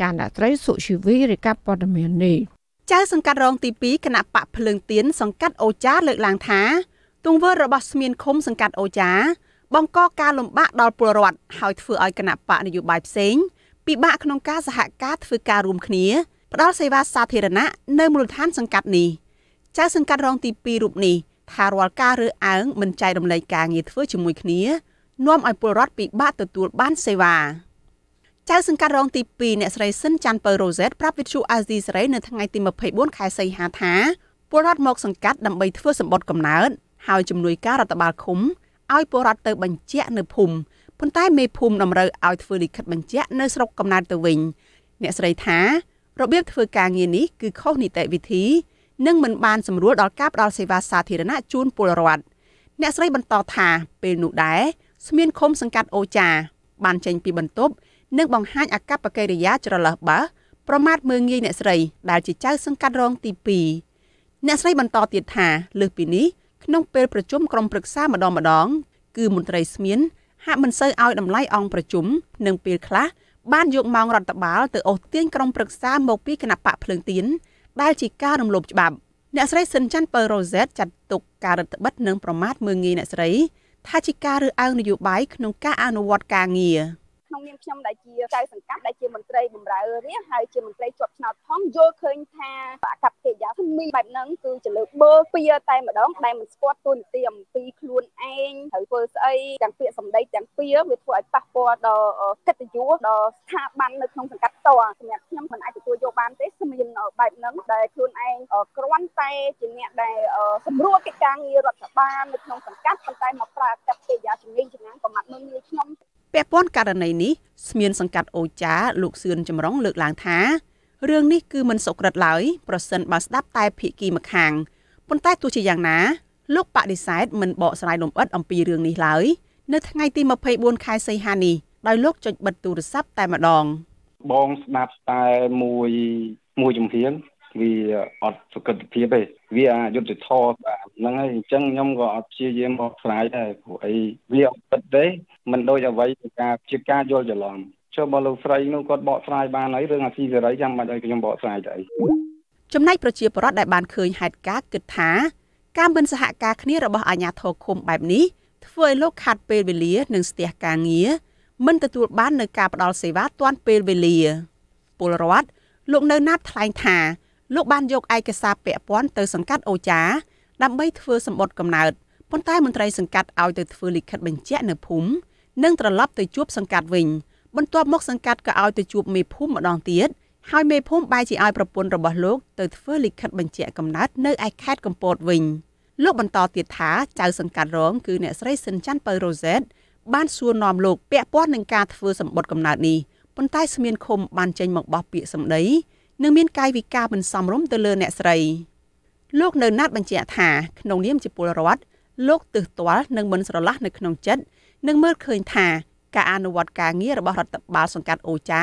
Speaker 1: ចាអ្នកស្រីសុជីវីរាយការណ៍ព័ត៌មាននេះចៅសង្កាត់រងទី2
Speaker 5: គណៈបកភ្លើងទៀនសង្កាត់អូចាលើកឡើងថាទង្វើរបស់ស្មៀនឃុំសង្កាត់អូចាបង្កការលំបាកដល់ពលរដ្ឋហើយធ្វើឲ្យគណៈបកនយោបាយផ្សេងពិបាកក្នុងការសហការធ្វើការរួមគ្នាផ្ដល់សេវាសាធារណៈនៅមូលដ្ឋានសង្កាត់នេះចៅសង្កាត់រងទី2រូបនេះថារាល់ការរើអើងមិនចែករំលែកការងារធ្វើជាមួយគ្នានាំឲ្យពលរដ្ឋពិបាកទទួលបានសេវាចៅសង្កាត់រងទី2អ្នកស្រីស៊ិនច័ន្ទពៅរ៉ូសេតប្រាប់វិទ្យុអាស៊ីសេរីនៅថ្ងៃទី24ខែសីហាថាពលរដ្ឋមកសង្កាត់ដើម្បីធ្វើសម្បត្តិកំណើតហើយជំនួយការរដ្ឋបាលឃុំឲ្យពលរដ្ឋទៅបញ្ជាក់នៅភូមិប៉ុន្តែមេភូមិតម្រូវឲ្យធ្វើលិខិតបញ្ជាក់នៅស្រុកកំណើតទៅវិញអ្នកស្រីថារបៀបធ្វើការងារនេះគឺខុសនីតិវិធីនិងមិនបានសម្រួលដល់ការផ្តល់សេវាសាធារណៈជូនពលរដ្ឋអ្នកស្រីបន្តថា ពេលនោះដែរស្មៀនឃុំសង្កាត់អូចា បានចេញ ពីបន្ទប់និងបង្ហាញអកប្បកិរិយាច្រឡះបើប្រមាថមើងងាយអ្នកស្រីដែលជាចៅ សង្កាត់រងទី2អ្នកស្រីបន្តទៀតថាលើសពីនេះក្នុងពេល ប្រជុំក្រុមប្រឹក្សាម្ដងម្ដង គឺមន្ត្រីស្មៀនហាក់មិនសូវឲ្យតម្លៃអង្គប្រជុំនិងពេលខ្លះបានយកម៉ោងរដ្ឋបាលទៅអូសទាញក្រុមប្រឹក្សាមកពីគណៈបកភ្លើងទៀនដែលជាការរំលោភច្បាប់អ្នកស្រីស៊ិនចាន់ប៉ឺរ៉ូសេតចាត់ទុកការរដ្ឋបិទនិងប្រមាថមើងងាយអ្នកស្រីថាជាការរើសអើងនយោបាយក្នុងការអនុវត្តការងារ។
Speaker 8: ក្នុងនាមខ្ញុំដែលជាចៅសង្កាត់ដែលជាមន្ត្រីបម្រើរាជហើយជាមន្ត្រីជាប់ឆ្នោតផងយល់ឃើញថាអកប្បកិរិយាមីបែបហ្នឹងគឺជាលើបើពៀតែម្ដងដែលមិនស្គាល់ទូនីតិអំពីខ្លួនឯងត្រូវធ្វើស្អីទាំងពាក្យសម្ដីទាំងពៀវាធ្វើឲ្យប៉ះពាល់ដល់កិត្តិយសដល់ស្ថាប័ននៅក្នុងសង្កាត់តសម្រាប់ខ្ញុំមិនអាចទទួលយកបានទេស្មានបែបហ្នឹងដែលខ្លួនឯងគ្រាន់តែជាអ្នកដែលសម្រួលកិច្ចការងាររដ្ឋបាលនៅក្នុងសង្កាត់ប៉ុន្តែមក
Speaker 5: ពាក់ព័ន្ធករណីនេះស្មានសង្កាត់អូចា លោកសឿនចម្រុងលើកឡើងថារឿងនេះគឺមិនសុក្រិតឡើយប្រសិនបើស្ដាប់តែភាគីម្ខាងប៉ុន្តែទោះជាយ៉ាងណាលោកបដិសេធមិនបកស្រាយលម្អិតអំពីរឿងនេះ
Speaker 7: ឡើយ នៅ
Speaker 5: ថ្ងៃទី24ខែសីហានេះដោយលោកចុចបិទទូរស័ព្ទតែម្ដង
Speaker 2: បងស្ដាប់តែមួយមួយចម្រៀងវាអត់សុគតិភាពទេវាអយុត្តិធម៌បាទហ្នឹងហើយអញ្ចឹងខ្ញុំក៏អត់ព្យាយាមបកស្រាយដែរព្រោះអីវាអត់ពិតទេมันដូចអ្វីជាការជាការយល់ច្រឡំចុះបើលោកស្រីនោះគាត់បកស្រាយបានហើយរឿងអាស៊ីសេរីចាំមិនឲ្យខ្ញុំបកស្រាយទៅអី
Speaker 5: ចំណែកប្រជាពលរដ្ឋដែលបានឃើញហេតុការណ៍គិតថាការមិនសហការគ្នារបស់អាជ្ញាធរឃុំបែបនេះធ្វើឲ្យលោកខាត់ពេលវេលា និងស្ទះការងារមិនទទួលបាននូវការផ្តល់សេវាទាន់ពេលវេលាពលរដ្ឋលោកនៅណាត់ថ្លែងថាលោកបានយកឯកសារពាក់ព័ន្ធទៅសង្កាត់អូចាដើម្បីធ្វើសម្បត្តិកំណើតប៉ុន្តែមន្ត្រីសង្កាត់ឲ្យទៅធ្វើលិខិតបញ្ជាក់នៅភូមិនិងត្រឡប់ទៅជួបសង្កាត់វិញ បន្ទាប់មកសង្កាត់ក៏ឲ្យទៅជួបមេភូមិម្ដងទៀតហើយមេភូមិបែរជាឲ្យប្រពន្ធរបស់លោកទៅធ្វើលិខិតបញ្ជាក់កំណើតនៅឯខេត្តកំពតវិញលោកបន្តទៀតថាចៅសង្កាត់រងគឺអ្នកស្រីសិនច័ន្ទប៉ៅរ៉ូសេតបានសួរនាំលោកពាក់ព័ន្ធនឹងការធ្វើសម្បត្តិកំណើតនេះប៉ុន្តែស្មៀនខុមបានចេញមកបោះពាក្យសម្ដីនិងមានកាយវិការមិនសមរម្យទៅលើអ្នកស្រី លោក នៅណាត់បញ្ជាក់ថា ក្នុងនាមជាពលរដ្ឋលោកទើសទាល់និងមិនស្រឡះនៅក្នុងចិត្តនិងមើលឃើញ ថាការអនុវត្តការងាររបស់រដ្ឋបាលសង្កាត់អូចា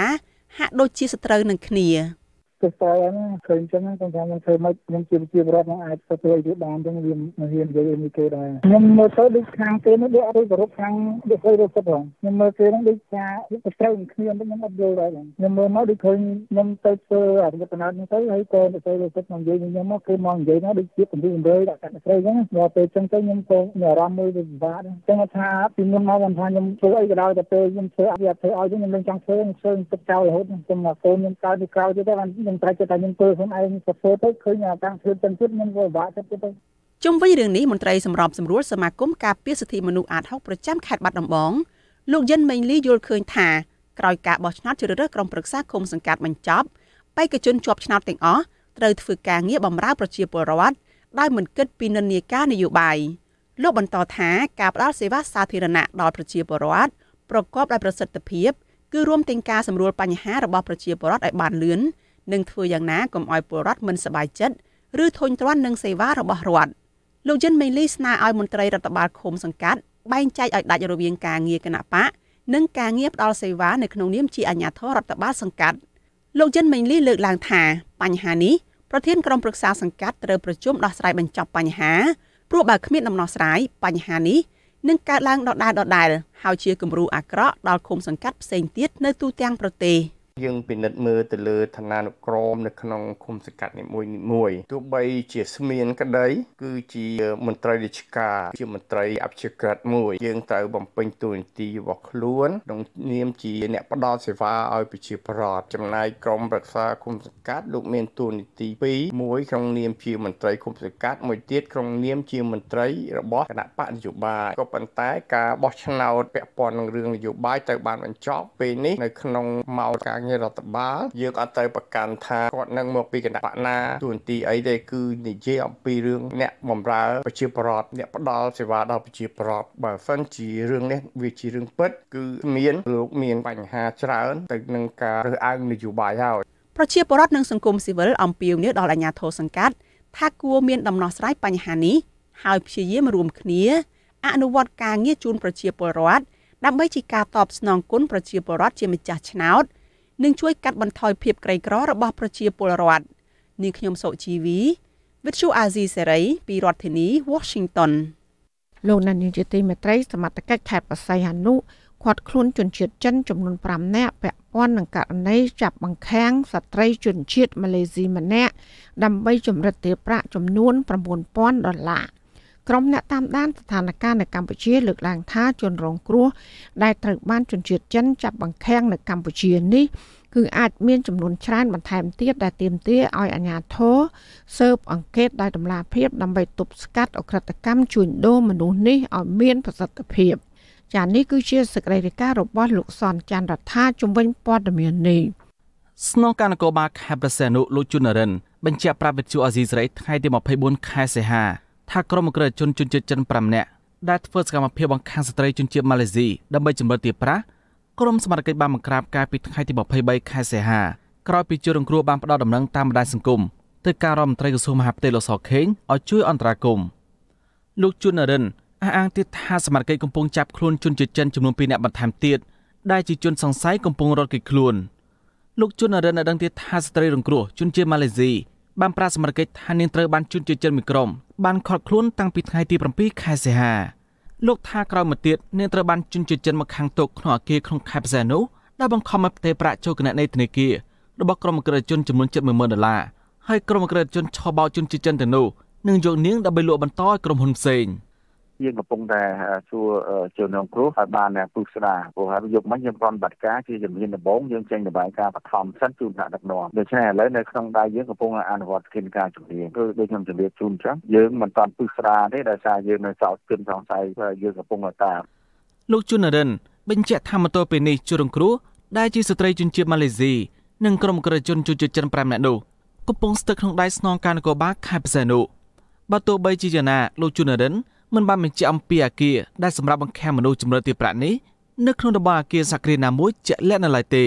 Speaker 5: ហាក់ដូចជាសត
Speaker 8: ្រូវនឹងគ្នា។កសលណាឃើញចឹងខ្ញុំថាខ្ញុំធ្វើមិនខ្ញុំជាជាប្រវត្តិនឹងអាចទៅធ្វើយល់បានចឹងវាមិនហ៊ាននិយាយអីគេដែរខ្ញុំមើលទៅដូចខាងគេនោះដូចអរិយគោរពខាងដូចគេរត់ផងខ្ញុំមើលគេនោះដូចថាប្រត្រូវនឹងគ្នាខ្ញុំអត់យល់ដែរខ្ញុំមើលមកដូចឃើញខ្ញុំទៅធ្វើអរិយបណ្ណានេះទៅហើយក៏ទៅធ្វើរត់ផងនិយាយខ្ញុំមកគេមកនិយាយណាដូចជាកំពុងរើដាក់កាត់ស្រីចឹងដល់ពេលចឹងទៅខ្ញុំក៏មានអារម្មណ៍មួយពិបាកចឹងថាពីមុនមកខ្ញុំថាខ្ញុំធ្វើអីក៏ដោយតែពេលខ្ញុំធ្វើអត់ធ្វើឲ្យខ្ញុំនឹងចង់ធ្វើខ្ញុំធ្វើទឹកចោលរហូតខ្ញុំមកកូនខ្ញុំកើតទៅក្រោយទៀតតែខ្ញុំត្រូវចិត្តថាខ្ញុំធ្វើខ្លួនឯងសពទៅឃើញអាកាសធាតុចឹងទ
Speaker 7: ៀតខ្ញុំក៏ពិបាកចិត្តទៅ
Speaker 5: ជុំវិញរឿងនេះមន្ត្រីសម្របសម្រួលសមាគមការពារសិទ្ធិមនុស្សអាត6ប្រចាំខេត្តបាត់ដំបងលោកយិនមេងលីយល់ឃើញថាក្រោយការបោះឆ្នោតជ្រើសរើសក្រុមប្រឹក្សាគុំសង្កាត់បញ្ចប់បេក្ខជនជាប់ឆ្នោតទាំងអស់ត្រូវធ្វើការងារបម្រើប្រជាពលរដ្ឋដោយមិនគិតពីនិន្នាការនយោបាយលោកបន្តថាការផ្តល់សេវាសាធារណៈដល់ប្រជាពលរដ្ឋប្រកបដោយប្រសិទ្ធភាពគឺរួមទាំងការសម្រួលបញ្ហារបស់ប្រជាពលរដ្ឋឲ្យបានលឿននិងធ្វើយ៉ាងណាកុំឲ្យពលរដ្ឋមិនសប្បាយចិត្តឬធុញទ្រាន់នឹងសេវារបស់រដ្ឋលោកយិនមេលីស្នើឲ្យមន្ត្រីរដ្ឋបាលឃុំសង្កាត់បែងចែកឲ្យដាច់រវាងការងារគណៈបកនិងការងារផ្ដល់សេវានៅក្នុងនាមជាអាជ្ញាធររដ្ឋបាលសង្កាត់លោកយិនមេលីលើកឡើងថាបញ្ហានេះប្រធានក្រុមប្រឹក្សាសង្កាត់ត្រូវប្រជុំដោះស្រាយបញ្ចប់បញ្ហាព្រោះបើគ្មានដំណោះស្រាយបញ្ហានេះនឹងកើតឡើងដដែលដដែលហើយជាគំរូអាក្រក់ដល់ឃុំសង្កាត់ផ្សេងទៀតនៅទូទាំងប្រទេស។
Speaker 4: យើងពិនិត្យមើលទៅលើឋានានុក្រម នៅក្នុងឃុំសង្កាត់នីមួយនីមួយទោះបីជាស្មានក្តីគឺជាមន្ត្រីរាជការជាមន្ត្រីអភិជាក្រិតមួយយើងត្រូវបំពេញតួនាទីរបស់ខ្លួនក្នុងនាមជា អ្នកផ្ដល់សេវាឲ្យប្រជាប្រដ្ឋចំណែកក្រមរក្សាឃុំសង្កាត់លោកមានតួនាទី2មួយក្នុងនាមជាមន្ត្រីឃុំសង្កាត់មួយទៀតក្នុងនាមជាមន្ត្រីរបស់គណៈបកនយោបាយក៏ប៉ុន្តែការបោះឆ្នោតពាក់ព័ន្ធនឹងរឿងនយោបាយត្រូវបានបញ្ចប់ពេលនេះនៅក្នុងម៉ោងការញរដ្ឋបាលយើងអត់ទៅប្រកាន់ថាគាត់នឹងមកពីគណៈបកណាទូនទីអីទេគឺនិយាយអំពីរឿងអ្នកបម្រើប្រជាពលរដ្ឋអ្នកផ្ដល់សេវាដល់ប្រជាពលរដ្ឋបើសិនជារឿងនេះវាជារឿងពិត គឺមានលោកមានបញ្ហាច្រើនទៅនឹងការរើសអើងនយោបាយហើយ
Speaker 5: ប្រជាពលរដ្ឋនិងសង្គមស៊ីវិលអំពាវនាវដល់អាជ្ញាធរសង្កាត់ ថាគួរមានដំណោះស្រាយបញ្ហានេះហើយព្យាយាមរួម គ្នា អនុវត្តការងារជូនប្រជាពលរដ្ឋដើម្បីជាការតបស្នងគុណប្រជាពលរដ្ឋជាម្ចាស់ឆ្នោតនិងជួយកាត់បន្ថយភាពក្រីក្ររបស់ ប្រជាពលរដ្ឋនាងខ្ញុំសុជីវី Vithu
Speaker 1: Azizi Serai ពីរដ្ឋធានី Washington លោកណានជាទីមេត្រីសមត្ថកិច្ចខេត្តបរសៃអនុខាត់ខ្លួនជនជាតិចិន ចំនួន5នាក់ពាក់ព័ន្ធនឹងករណីចាប់បង្ខាំងស្ត្រីជនជាតិម៉ាឡេស៊ីម្នាក់ដើម្បីចម្រិតទារប្រាក់ចំនួន9000ដុល្លារក្រុមអ្នកតាមដានស្ថានភាពនៅកម្ពុជាលើកឡើងថាជនរងគ្រោះដែលត្រូវបានជនជាតិចិនចាប់បង្ខាំងនៅកម្ពុជានេះគឺអាចមានចំនួនច្រើនបន្ថែមទៀតដែលទាមទារឲ្យអាជ្ញាធរស៊ើបអង្កេតដោយតម្លាភាពដើម្បីទប់ស្កាត់អក្រិតកម្មជួញដូរមនុស្សនេះឲ្យមានប្រសិទ្ធភាពចា៎នេះគឺជាសេចក្តីរាយការណ៍របស់លោកសនច័ន្ទរដ្ឋាជំនាញព័ត៌មាននេះ
Speaker 9: ស្នងការនគរបាលខេត្តប្រសិទ្ធនុលោកជុនរិនបញ្ជាក់ប្រាប់វិទ្យុអាស៊ីសេរីថ្ងៃទី24ខែសីហាថាក្រុមអក្រិតជនជនជាតិចិន5នាក់ដែលធ្វើសកម្មភាពបង្ខាំងស្ត្រីជនជាតិម៉ាឡេស៊ីដើម្បីចម្រិតទាប្រាក់ក្រុមសមត្ថកិច្ចបានបង្ក្រាបការពីថ្ងៃទី23ខែសីហាក្រោយពីជួររងគ្រោះបានផ្ដល់ដំណឹងតាមបណ្ដាញសង្គមទៅការរដ្ឋមន្ត្រីក្រសួងមហាផ្ទៃលោកសខេងឲ្យជួយអន្តរាគមន៍លោកជុននរិនអះអាងទៀតថាសមត្ថកិច្ចកំពុងចាប់ខ្លួនជនជាតិចិនចំនួន2នាក់បន្ថែមទៀតដែលជាជនសង្ស័យកំពុងរត់គេចខ្លួន លោកជុននរិនបានដឹងទៀតថាស្ត្រីរងគ្រោះជនជាតិម៉ាឡេស៊ីបានប្រាសមរកិច្ចថានាងត្រូវបានជួញជាជនមួយក្រុមបានខត់ខ្លួនតាំងពីថ្ងៃទី7ខែសីហាលោកថាក្រោយមកទៀតនាងត្រូវបានជួញជាជនមកខាងទុកក្នុងអគារក្នុងខេត្តផ្សេងនោះដែលបង្ខំឲ្យផ្ទេរប្រាក់ចូលគណនីធនាគាររបស់ក្រុមអក្រិតជនចំនួន70000ដុល្លារហើយក្រុមអក្រិតជនឆោបោជនជាជនទៅនោះនឹងយកនាងដើម្បីលក់បន្តឲ្យក្រុមហ៊ុនផ្សេង។
Speaker 7: យើងកំពុងតែសួរជនរងគ្រោះឲ្យបានពុះស្ដារព្រោះហើយយកមកយើងប្រន់បាត់ការជាជំនាញដំបូងយើងចេញរបាយការណ៍បឋមសិនជូនថ្នាក់ដឹកនាំដូច្នេះឥឡូវនៅក្នុងដៃយើងកំពុងអនុវត្តស្គីនការជំនាញគឺដូចខ្ញុំជម្រាបជូនអញ្ចឹងយើងមិនតាន់ពុះស្ដារទេដោយសារយើងនៅសោតគិនសង្ស័យយើងកំពុងតាម
Speaker 9: លោកជុនរិន បញ្ជាក់ថាមកទល់ពេលនេះជនរងគ្រោះដែលជាស្ត្រីជនជាតិម៉ាឡេស៊ីនិងក្រុមក្រជនជនជាតិចិន5នាក់នោះកំពុងស្ថិតក្នុងដៃស្នងការនគរបាលខេត្តបរសៃនុបើទោះបីជាយ៉ាងណាលោកជុនរិនមិនបានបញ្ជាក់អំពីអាគារដែលសម្រាប់បង្ខាំមនុស្សជំរឿនទាប្រាក់នេះនៅក្នុងរបងអាគារសាគ្រាណាមួយជាក់លាក់នៅឡើយទេ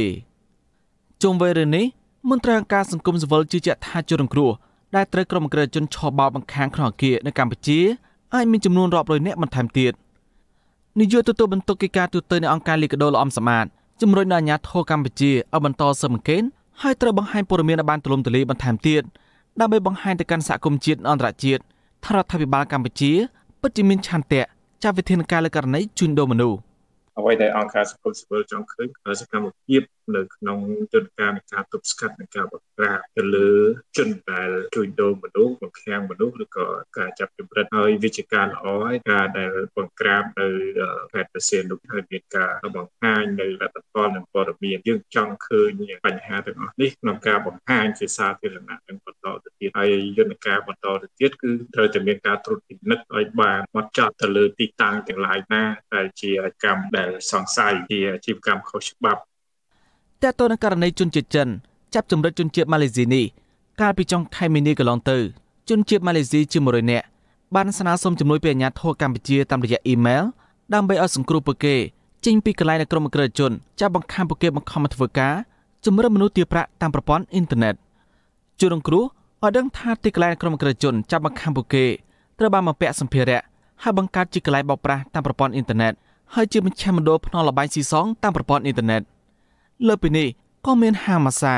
Speaker 9: ជុំវិញរឿងនេះមន្ត្រីអង្គការសង្គមស៊ីវិលជឿជាក់ថាជនរងគ្រោះដែលត្រូវក្រុមអង្គរជនឆោបបោកបង្ខាំក្នុងអាគារនៅកម្ពុជាអាចមានចំនួនរាប់រយនាក់បន្ថែមទៀតនាយកទទួលបន្ទុកកិច្ចការទូតនៅអង្គការលីកាដូលោកអំសមត្ថជំរុញដល់អាជ្ញាធរកម្ពុជាឲ្យបន្តស៊ើបអង្កេតហើយត្រូវបង្ហាញព័ត៌មានឲ្យបានទូលំទូលាយបន្ថែមទៀតដើម្បីបង្ហាញទៅកាន់សហគមន៍ជាតិអន្តរជាតិថារដ្ឋាភិបាលកម្ពុជាពិតជាមានឆន្ទៈចាត់វិធានការលើករណីជួញដូរមនុស្ស
Speaker 4: អ្វីដែលអង្គការសង្គមស៊ីវិលចង់ឃើញគឺសកម្មភាពនៅក្នុងយន្តការនៃការទប់ស្កាត់នៃការបង្ក្រាបទៅលើជនដែលជួញដូរមនុស្សបង្ខាំងមនុស្សឬក៏ការចាប់ចម្រិតហើយវិជាការល្អហើយការដែលបង្ក្រាបនៅខេត្តព្រះសីហនុហើយមានការបង្ហាញនៅលទ្ធផលនិងព័ត៌មានយើងចង់ឃើញបញ្ហាទាំងអស់នេះក្នុងការបង្ហាញជាសាធារណៈនិងបន្តទៅទៀតហើយយន្តការបន្តទៅទៀតគឺត្រូវតែមានការត្រួតពិនិត្យឲ្យបានបត់ចត់ទៅលើទីតាំងទាំងឡាយណាដែលជាកម្មដែលសង្ស័យជាអាជីវកម្មខុសច្បាប់
Speaker 9: តើតើនឹងករណីជនជាតិចិនចាប់ចម្រិតជនជាតិម៉ាឡេស៊ីនេះកាលពីចុង ខែមីនាកន្លងទៅជនជាតិម៉ាឡេស៊ីជា100នាក់បាន ស្នើសុំជំនួយពីអាជ្ញាធរកម្ពុជាតាមរយៈអ៊ីមែលដើម្បីឲ្យសង្គ្រោះពួកគេចេញពីកន្លែងនៃក្រុមអក្រិតជនចាប់បង្ខំពួកគេបង្ខំធ្វើការជំរឿនមនុស្សទាប្រាក់តាមប្រព័ន្ធអ៊ីនធឺណិតជនរងគ្រោះឲ្យដឹងថាទីកន្លែងក្រុមអក្រិតជនចាប់បង្ខំពួកគេត្រូវបានបំពាក់សម្ភារៈហើយបង្កើតជាកន្លែងបោកប្រាស់តាមប្រព័ន្ធអ៊ីនធឺណិតហើយជាមជ្ឈមណ្ឌលផ្នល់លបាយស៊ីសងតាមប្រព័ន្ធអ៊ីនធឺណិតលើពីនេះក៏មានហាម៉ាសា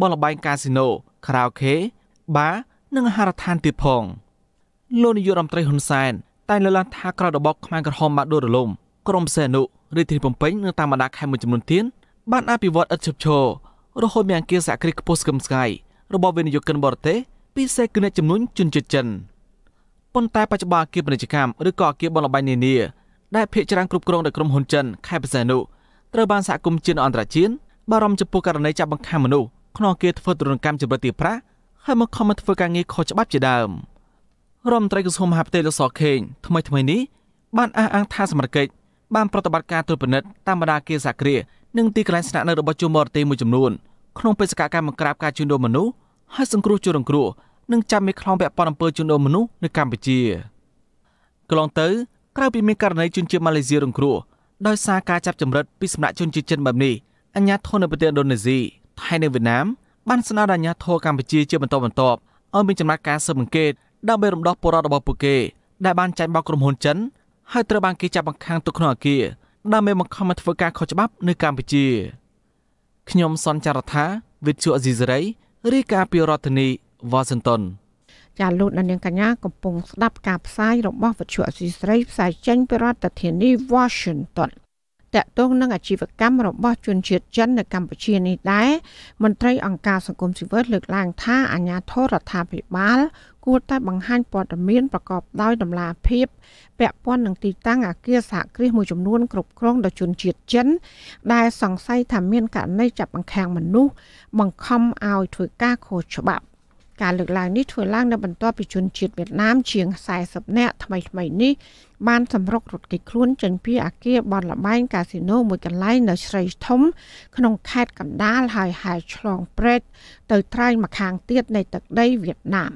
Speaker 9: បលបែងកាស៊ីណូខារ៉ាអូខេបារនិងអាហារដ្ឋានទៀតផងលោកនាយករដ្ឋមន្ត្រីហ៊ុនសែនតែលើកឡើងថាក្រៅរបបខ្មែរក្រហមបានដួលរលំក្រុមសេនុរាជធានីភ្នំពេញនិងតាមបណ្ដាខេត្តមួយចំនួនទៀតបានអភិវឌ្ឍឥតឈប់ឈររហូតមានអង្គាសហគ្រាសខ្ពស់ស្គមស្កាយរបស់វិនិយោគិនបរទេសពិសេសគឺអ្នកចំនួនជនជាតិចិនប៉ុន្តែបច្ចុប្បន្នអង្គាពាណិជ្ជកម្មឬក៏អង្គាបនលបែងនានាដែលភាគច្រើនគ្រប់គ្រងដោយក្រុមហ៊ុនចិនខេត្តបសេនុត្រូវបានសហគមន៍ជាតិអន្តរជាតិបារម្ភចំពោះករណីចាប់បង្ខំមនុស្សក្នុងគៀធ្វើទរណកម្មជាប្រតិប្រាហើយមកខំមកធ្វើការងារខុសច្បាប់ជាដើមរដ្ឋមន្ត្រីក្រសួងមហាផ្ទៃលោកសខេង ថ្មីថ្មីនេះបានអះអាងថាសមត្ថកិច្ចបានប្រតិបត្តិការត្រួតពិនិត្យតាមបណ្ដាគារសាគ្រានិងទីកន្លែងស្នាក់នៅរបស់ជនបរទេសមួយចំនួនក្នុងបេសកកម្មបង្ក្រាបការជួញដូរមនុស្សហើយសង្គ្រោះជនរងគ្រោះនិងចាប់មេខ្លោងពាក់ព័ន្ធអំពើជួញដូរមនុស្សនៅកម្ពុជាកន្លងទៅក្រៅពីមានករណីជនជាតិម៉ាឡេស៊ីរងគ្រោះដោយសារការចាប់ចម្រិតពីសំណាក់ជនជាតិចិនបែបនេះអាញាធននៅប្រទេសឥណ្ឌូនេស៊ីថៃនិងវៀតណាម បានស្នើដល់អាញាធរកម្ពុជាជាបន្តបន្ទាប់ឲ្យមានចំណាត់ការស៊ើបអង្កេតដើម្បីរំដោះពលរដ្ឋរបស់ពួកគេ ដែលបានចាញ់បោកក្រុមហ៊ុនចិនហើយត្រូវបានគេចាប់បង្ខាំងទុកក្នុងអគារដើម្បីបង្ខំឲ្យធ្វើការខុសច្បាប់នៅកម្ពុជាខ្ញុំសនចាររថាវិទ្យុអេស៊ីសេរីរាយការណ៍ពីរដ្ឋធានីវ៉ាស៊ីនតោន
Speaker 1: ចាលោកនាងកញ្ញាកំពុងស្ដាប់ការផ្សាយរបស់វិទ្យុអេស៊ីសេរីផ្សាយចេញពីរដ្ឋធានី Washington តកតងនឹងអាជីវកម្មរបស់ជនជាតិចិននៅកម្ពុជានេះដែរមន្ត្រីអង្គការសង្គមស៊ីវិលលើកឡើងថាអាញាធរដ្ឋាភិបាល គួរតែបង្ហាញព័ត៌មានប្រកបដោយតម្លាភាពពាក់ព័ន្ធនឹងទីតាំងអគារសហគ្រាសមួយចំនួនគ្រប់គ្រងដោយជនជាតិចិន ដែលសង្ស័យថាមានករណីចាប់បង្ខាំងមនុស្សបង្ខំឲ្យធ្វើការខុសច្បាប់ការលើកឡើងនេះធ្វើឡើងនៅបន្ទាប់ពីជនជាតិវៀតណាម ជាង40នាក់ថ្មីថ្មីនេះបានសម្រុករត់គេចខ្លួនចេញពីអគារបនលបែងកាស៊ីណូមួយកន្លែងនៅស្រីធំក្នុងខេត្តកណ្ដាលហើយហែកឆ្លងព្រែកទៅត្រែងម្ខាងទៀតនៃទឹកដីវៀតណាម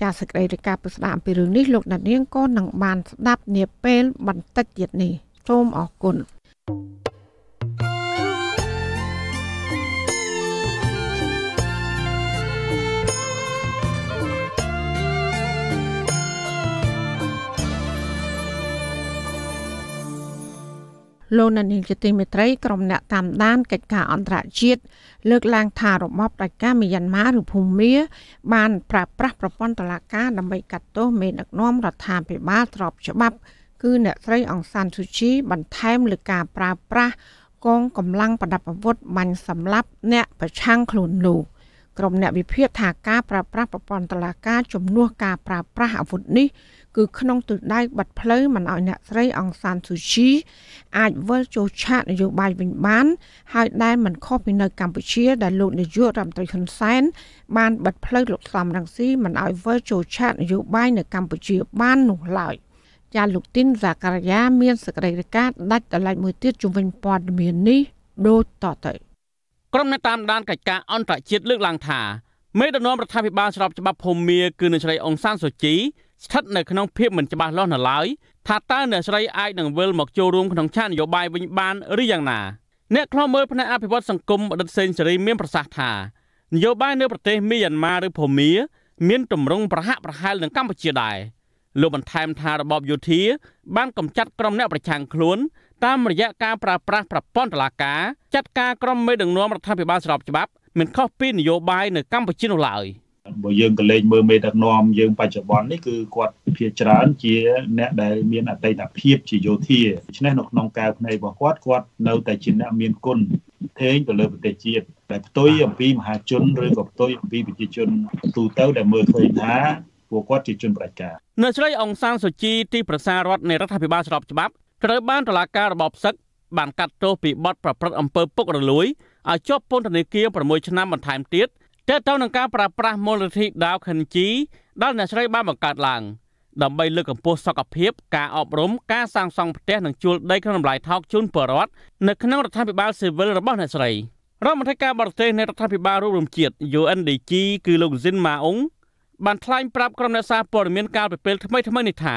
Speaker 1: ចាសសេចក្តីរាយការណ៍ពីស្ដាប់អំពីរឿងនេះលោកដានៀងក៏នឹងបានស្ដាប់នាពេលបន្តិចទៀតនេះសូមអរគុណ thank you លោកនានីជាទីមេត្រីក្រុមអ្នកតាមដានកិច្ចការអន្តរជាតិលើកឡើងថារបបដាច់ការមីយ៉ាន់ម៉ាឬភូមា បានប្រើប្រាស់ប្រព័ន្ធតុលាការដើម្បីកាត់ទោសមេដឹកនាំរដ្ឋាភិបាលស្របច្បាប់ គឺអ្នកស្រីអង្សានស៊ូជី បន្ថែមលើការប្រើប្រាស់កងកម្លាំងប្រដាប់អាវុធបាញ់សម្លាប់អ្នកប្រឆាំងខ្លួនលោកក្រុមអ្នកវិភាគថាការប្រើប្រាស់ប្រព័ន្ធតុលាការជំនួសការប្រើប្រាស់អាវុធនេះគឺក្នុងទិសដៅបាត់ផ្លូវមិនឲ្យអ្នកស្រីអង្សានស៊ូជីអាចវិលចូលឆាកនយោបាយវិញបាន ហើយដែលមិនខុសពីនៅកម្ពុជាដែលលោកនាយករដ្ឋមន្ត្រីហ៊ុនសែនបានបាត់ផ្លូវលោកសំរងស៊ីមិនឲ្យវិលចូលឆាកនយោបាយនៅកម្ពុជាបាននោះឡើយចាលោកទីនសាការយាមានសេចក្តីរាយការណ៍ដាច់ដライមួយទៀតជំវិញព័ត៌មាននេះដូចតទៅ
Speaker 3: ក្រុមអ្នកតាមដានកិច្ចការអន្តរជាតិលើកឡើងថាមេដឹកនាំរដ្ឋាភិបាលស្របច្បាប់ភូមាគឺអ្នកស្រីអង្សានសូជីស្ថិតនៅក្នុងភាពមិនច្បាស់លាស់នៅឡើយថាតើអ្នកស្រីអាចនឹងវិលមកចូលរួមក្នុងឆាកនយោបាយវិញបានឬយ៉ាងណាអ្នកខ្លោមើលផ្នែកអភិវឌ្ឍសង្គមអតីតសេនស៊ូរីមានប្រសាសន៍ថានយោបាយនៅប្រទេសមីយ៉ាន់ម៉ាឬភូមា មានទម្រង់ប្រហាក់ប្រហែលនឹងកម្ពុជាដែរលោកបន្ថែមថារបបយោធាបានកំចាត់ក្រុមអ្នកប្រឆាំងខ្លួន តាមរយៈការប្រើប្រាស់ប្រព័ន្ធតុលាការចាត់ការក្រុមមេដឹកនាំរដ្ឋាភិបាលស្របច្បាប់មិនខុសពីនយោបាយនៅកម្ពុជានោះឡើយ។
Speaker 7: បើយើងក៏លេងមើលមេដឹកនាំយើងបច្ចុប្បន្ននេះគឺគាត់ភាច្រើនជា អ្នកដែលមានអតីតភាពជាយោធាដូច្នេះនៅក្នុងកែវភ្នែករបស់គាត់គាត់នៅតែជាអ្នកមានគុណធេងទៅលើប្រទេសជាតិដែលផ្ទុយអំពីមហាជនឬក៏ផ្ទុយអំពីប្រជាជនទូទៅដែលមើលឃើញថាពួកគាត់ជាជនប្រជា
Speaker 3: នៅឆ្លៃអង្សានសុជីទីប្រសាររដ្ឋនៃរដ្ឋាភិបាលស្របច្បាប់ត្រូវបានតុលាការរបបសឹកបានកាត់ទោសពីបទប្រព្រឹត្តអំពើពុករលួយឲ្យជាប់ពន្ធនាគារ6ឆ្នាំបន្ថែមទៀតតើតើនឹងការប្រប្រាស់មូលនិធិដាវខិនជីដល់អ្នកស្រីបានបង្កើតឡើងដើម្បីលើកកម្ពស់សុខភាពការអប់រំការសាងសង់ផ្ទះនិងជួលដីក្នុងតម្លៃថោកជូនប្រជាពលរដ្ឋនៅក្នុងរដ្ឋាភិបាលស៊ីវិលរបស់អ្នកស្រីរដ្ឋមន្ត្រីការបរទេសនៃរដ្ឋាភិបាលរួមរំជាតិ UNDG គឺលោកស៊ិនម៉ាអ៊ុងបានថ្លែងប្រាប់ក្រុមអ្នកសារព័ត៌មានកាលពីពេលថ្មីថ្មីនេះថា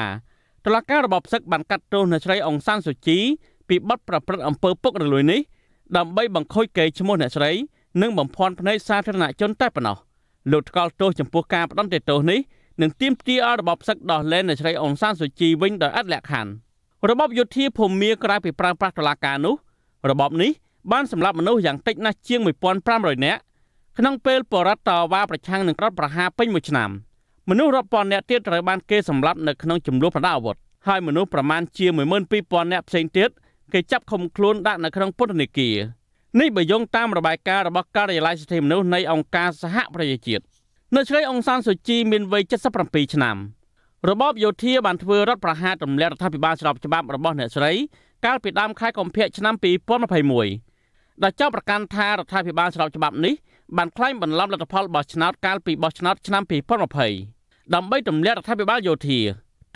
Speaker 3: តុលាការរបបសឹកបានកាត់ទោសអ្នកស្រីអង្សានសូជីពីបទប្រព្រឹត្តអំពើពុករលួយនេះដើម្បីបង្ខូចកេរ្តិ៍ឈ្មោះអ្នកស្រីនិងបំផន់ភ្នែកសាធារណជន តែប៉ុណ្ណោះលោកថ្កោលទោសចំពោះការបដិសេធទោសនេះនឹងទាមទារឲ្យរបបសឹកដោះលែងអ្នកស្រីអ៊ុនសានស៊ូជីវិញដោយអត់លក្ខខណ្ឌរបបយោធាភូមិក្រៅពីប្រើប្រាស់តុលាការនោះរបបនេះបានសម្លាប់មនុស្សយ៉ាងតិចណាស់ជាង1500នាក់ក្នុងពេលបរដ្ឋតវ៉ាប្រឆាំងនឹងរដ្ឋប្រហារពេញមួយឆ្នាំមនុស្សរាប់ពាន់នាក់ទៀតត្រូវបានគេសម្លាប់នៅក្នុងចំនួនប្រដាអាវុធហើយមនុស្សប្រមាណជា12000នាក់ផ្សេងទៀតគេចាប់ឃុំខ្លួនដាក់នៅក្នុងពន្ធនាគារនេះបើយោងតាមរបាយការណ៍របស់ការិយាល័យសិទ្ធិមនុស្សនៃអង្គការសហប្រជាជាតិនៅឆ្ងាយអង្សានសូជីមានវ័យ77ឆ្នាំ របបយោធាបានធ្វើរដ្ឋប្រហារទម្លាក់រដ្ឋាភិបាលស្របច្បាប់របស់អ្នកស្រីកាលពីដើមខែកុម្ភៈឆ្នាំ2021ដែលចោទប្រកាន់ថារដ្ឋាភិបាលស្របច្បាប់នេះបានក្លែងបន្លំលទ្ធផលបោះឆ្នោតកាលពីបោះឆ្នោតឆ្នាំ2020ដើម្បីទម្លាក់រដ្ឋាភិបាលយោធា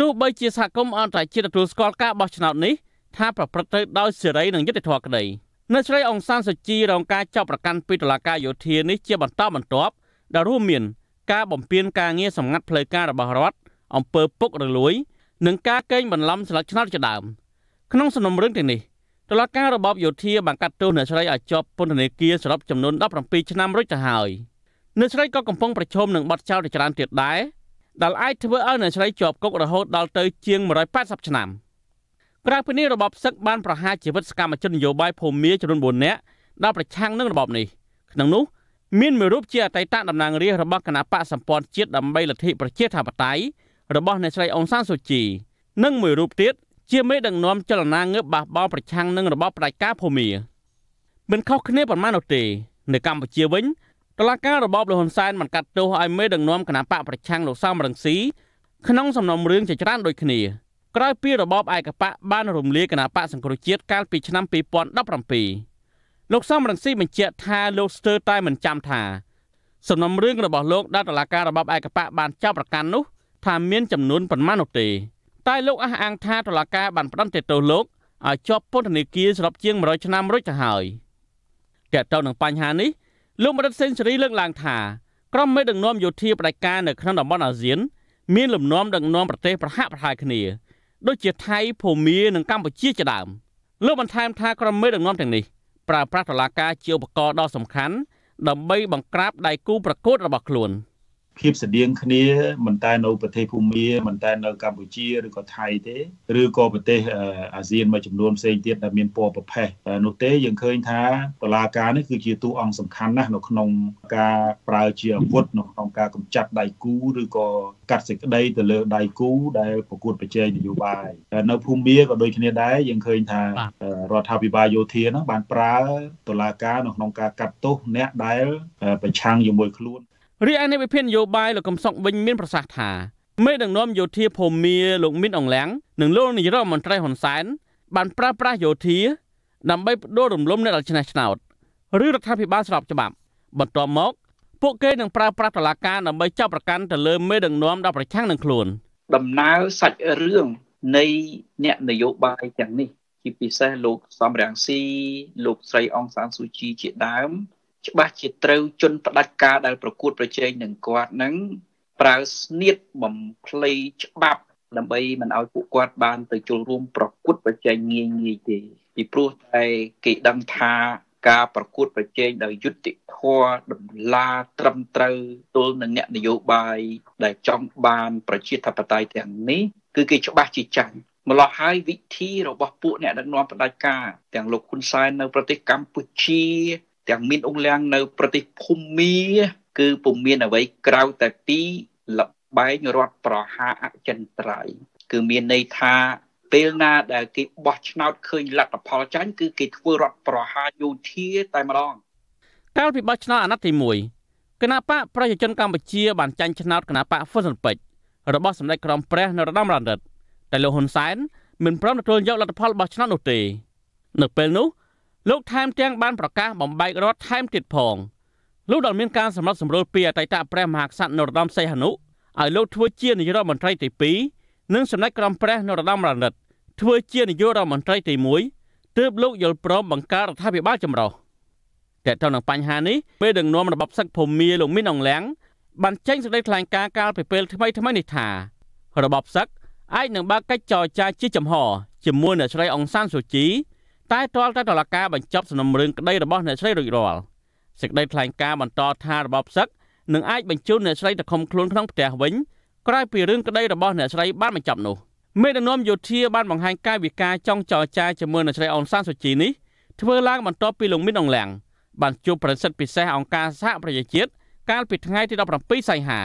Speaker 3: ទោះបីជាសហគមន៍អន្តរជាតិទទួលស្គាល់ការបោះឆ្នោតនេះថាប្រព្រឹត្តទៅដោយសេរីនិងយុត្តិធម៌ក្តី។អ្នកស្រីអង្សានសុជីរងការចាប់ប្រកាន់ពីតុលាការយោធានេះជាបន្តបន្ទាប់ដែលរួមមាន ការបំពេញការងារសម្ងាត់ផ្លូវការរបស់រដ្ឋអំពើពុករលួយ និងការកេងបន្លំស្លឹកឆ្នោតជាដើមក្នុងសំណុំរឿងទាំងនេះតុលាការរបបយោធាបានកាត់ទោសអ្នកស្រីឲ្យជាប់ពន្ធនាគារសរុបចំនួន17ឆ្នាំរួចទៅហើយអ្នកស្រីក៏កំពុងប្រឈមនឹងបទចោទជាច្រើនទៀតដែរដែលអាចធ្វើឲ្យអ្នកស្រីជាប់គុករហូតដល់ទៅ ជាង180ឆ្នាំ។ក្រៅពីនេះរបបសឹកបានប្រហារជីវិតសកម្មជននយោបាយភូមាចំនួន4នាក់ដែលប្រឆាំងនឹងរបបនេះក្នុងនោះមានមួយរូបជាអតីតតំណាងរាស្ត្ររបស់គណបកសម្ព័ន្ធជាតិដើម្បីលទ្ធិប្រជាធិបតេយ្យរបស់អ្នកស្រីអ៊ុនសានសូជីនិងមួយរូបទៀតជាមេដឹកនាំចលនាងើបបះបោរប្រឆាំងនឹងរបបផ្ដាច់ការភូមាមិនខុសគ្នាប៉ុន្មាននោះទេ នៅកម្ពុជាវិញតុលាការរបបលហ៊ុនសែនបានកាត់ទោសឲ្យមេដឹកនាំគណបកប្រឆាំងលោកសំរងស៊ីក្នុងសំណុំរឿងជាច្រើនដូចគ្នាក្រោយពីរបបឯកបកបានរំលាយគណបកសង្គ្រោះជាតិកាលពីឆ្នាំ2017លោកសំរងស៊ីបញ្ជាក់ថា លោកស្ទើរតែមិនចាំថាសំណុំរឿងរបស់លោកដល់តុលាការរបបឯកបកបានចោទប្រកាន់នោះថាមានចំនួនប៉ុន្មាននោះទេតែលោកអះអាងថាតុលាការបានផ្តន្ទាទោសលោកឲ្យជាប់ពន្ធនាគារសរុបជាង100ឆ្នាំរួចទៅហើយតើតើនឹងបញ្ហានេះលោកមរិតសេនស៊ូរីលើកឡើងថាក្រុមមេដឹកនាំយោធាផ្ដាច់ការនៅក្នុងតំបន់អាស៊ាន មានលំនាំដឹកនាំប្រទេសប្រហាក់ប្រហែលគ្នាដូចជា ថៃភូមានិងកម្ពុជាជាដើមលោកបន្ថែមថាក្រុមមេដឹកនាំទាំងនេះប្រើប្រាស់តុលាការជាឧបករណ៍ដ៏សំខាន់ដើម្ប
Speaker 7: ីបង្ក្រាបដៃគូប្រកួតរបស់ខ្លួន។ភាពស្តៀងគ្នាមិនតែនៅប្រទេសភូមាមិនតែនៅកម្ពុជាឬក៏ថៃទេឬក៏ប្រទេសអាស៊ានមួយចំនួនផ្សេងទៀតដែលមានពណ៌ប្រផេះនោះទេយើងឃើញថាតឡាការនេះគឺជាតួអង្គសំខាន់ណាស់នៅក្នុងការប្រើជាអាវុធនៅក្នុងការកម្ចាត់ដៃគូឬក៏កាត់សេចក្តីទៅលើដៃគូដែលប្រកួតប្រជែងនយោបាយនៅភូមាក៏ដូចគ្នាដែរយើងឃើញថារដ្ឋាភិបាលយោធានឹងបានប្រើតឡាការនៅក្នុងការកាត់ទោសអ្នកដែលប្រឆាំងជាមួយខ្លួន
Speaker 3: រីឯអ្នកវិភាគនយោបាយលោកកំសុកវិញមានប្រសាសន៍ថាមេដឹកនាំយោធាភូមាលោកមីនអងឡាំងនិងលោកនាយរដ្ឋមន្ត្រីហ៊ុនសែនបានប្រើប្រាស់យោធា ដើម្បីបដូររំលំអ្នកដែលឆ្នះឆ្នោត ឬរដ្ឋាភិបាលស្របច្បាប់បន្ទាប់មកពួកគេនឹងប្រើប្រាស់តឡាការដើម្បីចាប់ប្រកាន់ទៅលើមេដឹកនាំដល់ប្រឆាំងនឹងខ្លួន
Speaker 8: ដំណើរសាច់រឿងនៃអ្នកនយោបាយទាំងនេះជាពិសេសលោកសំរងស៊ីលោកស្រីអងសានស៊ូជីជាដើមច្បាស់ជាត្រូវជន់ផ្ដាច់ការដែលប្រកួតប្រជែងនឹងគាត់នឹងប្រើស្នៀតបំភ្លៃច្បាប់ដើម្បីមិនឲ្យពួកគាត់បានទៅចូលរួមប្រកួតប្រជែងងាយងាយទេពីព្រោះតែគេដឹងថាការប្រកួតប្រជែងដោយយុត្តិធម៌តម្លាត្រឹមត្រូវទល់នឹងអ្នកនយោបាយដែលចង់បានប្រជាធិបតេយ្យទាំងនេះគឺគេច្បាស់ជាចាញ់ម្លោះហើយវិធីរបស់ពួកអ្នកដឹកនាំផ្ដាច់ការទាំងលោកហ៊ុនសែននៅប្រទេសកម្ពុជាទាំងមានអង្គលាំងនៅប្រទេសភូមាគឺពុំមានអ្វីក្រៅតែពីលបែងរដ្ឋប្រហារអចិន្ត្រៃយ៍គឺមានន័យថាពេលណា ដែលគេបោះឆ្នោតឃើញលទ្ធផលចាញ់គឺគេធ្វើរដ្ឋប្រហារយោធាតែម្ដង
Speaker 3: កាលពីបោះឆ្នោតអាណត្តិទី1គណៈបកប្រជាជនកម្ពុជាបានចាញ់ឆ្នោតគណៈបកហ្វុនស៊ុនពេជ្ររបស់សម្ដេចក្រមព្រះនរោត្តម រណិតតែលោកហ៊ុនសែនមិនព្រមទទួលយកលទ្ធផលបោះឆ្នោតនោះទេ នៅពេលនោះលោកថែមទាំងបានប្រកាសបំបែករដ្ឋថែមទៀតផងលោកដល់មានការសម្របសម្រួលពីអតីតព្រះមហាក្សត្រនរោត្តមសីហនុឲ្យលោកធ្វើជានាយករដ្ឋមន្ត្រីទី2និងសម្ដេចក្រមព្រះនរោត្តមរណិតធ្វើជានាយករដ្ឋមន្ត្រីទី1ទើបលោកយល់ព្រមបង្កើតរដ្ឋាភិបាលចម្រុះតែទៅនឹងបញ្ហានេះពេលដឹកនាំរបបសឹកភូមិលោកមីនអងឡាំងបានចេញសេចក្តីថ្លែងការណ៍កាលពីពេលថ្មីថ្មីនេះថា របបសឹកអាចនឹងបើកកិច្ចចរចា ជាចំហជាមួយអ្នកស្រីអង្សានសូជីតែទាល់តែតុលាការបញ្ចប់សំណុំរឿងក្តីរបស់អ្នកស្រីរួចរាល់សេចក្តីថ្លែងការណ៍បន្តថារបបផ្សឹកនឹងអាចបញ្ជូនអ្នកស្រីទៅឃុំខ្លួនក្នុងផ្ទះវិញក្រោយពីរឿងក្តីរបស់អ្នកស្រីបានបញ្ចប់នោះមេដឹកនាំយោធាបានបង្ហាញកាយវិការចង់ចរចាជាមួយអ្នកស្រីអនសានសុជីនេះធ្វើឡើងបន្ទាប់ពីលោកមីនអងឡាំងបានជួបប្រសិទ្ធពិសេសអង្គការសហប្រជាជាតិកាលពីថ្ងៃទី17សីហា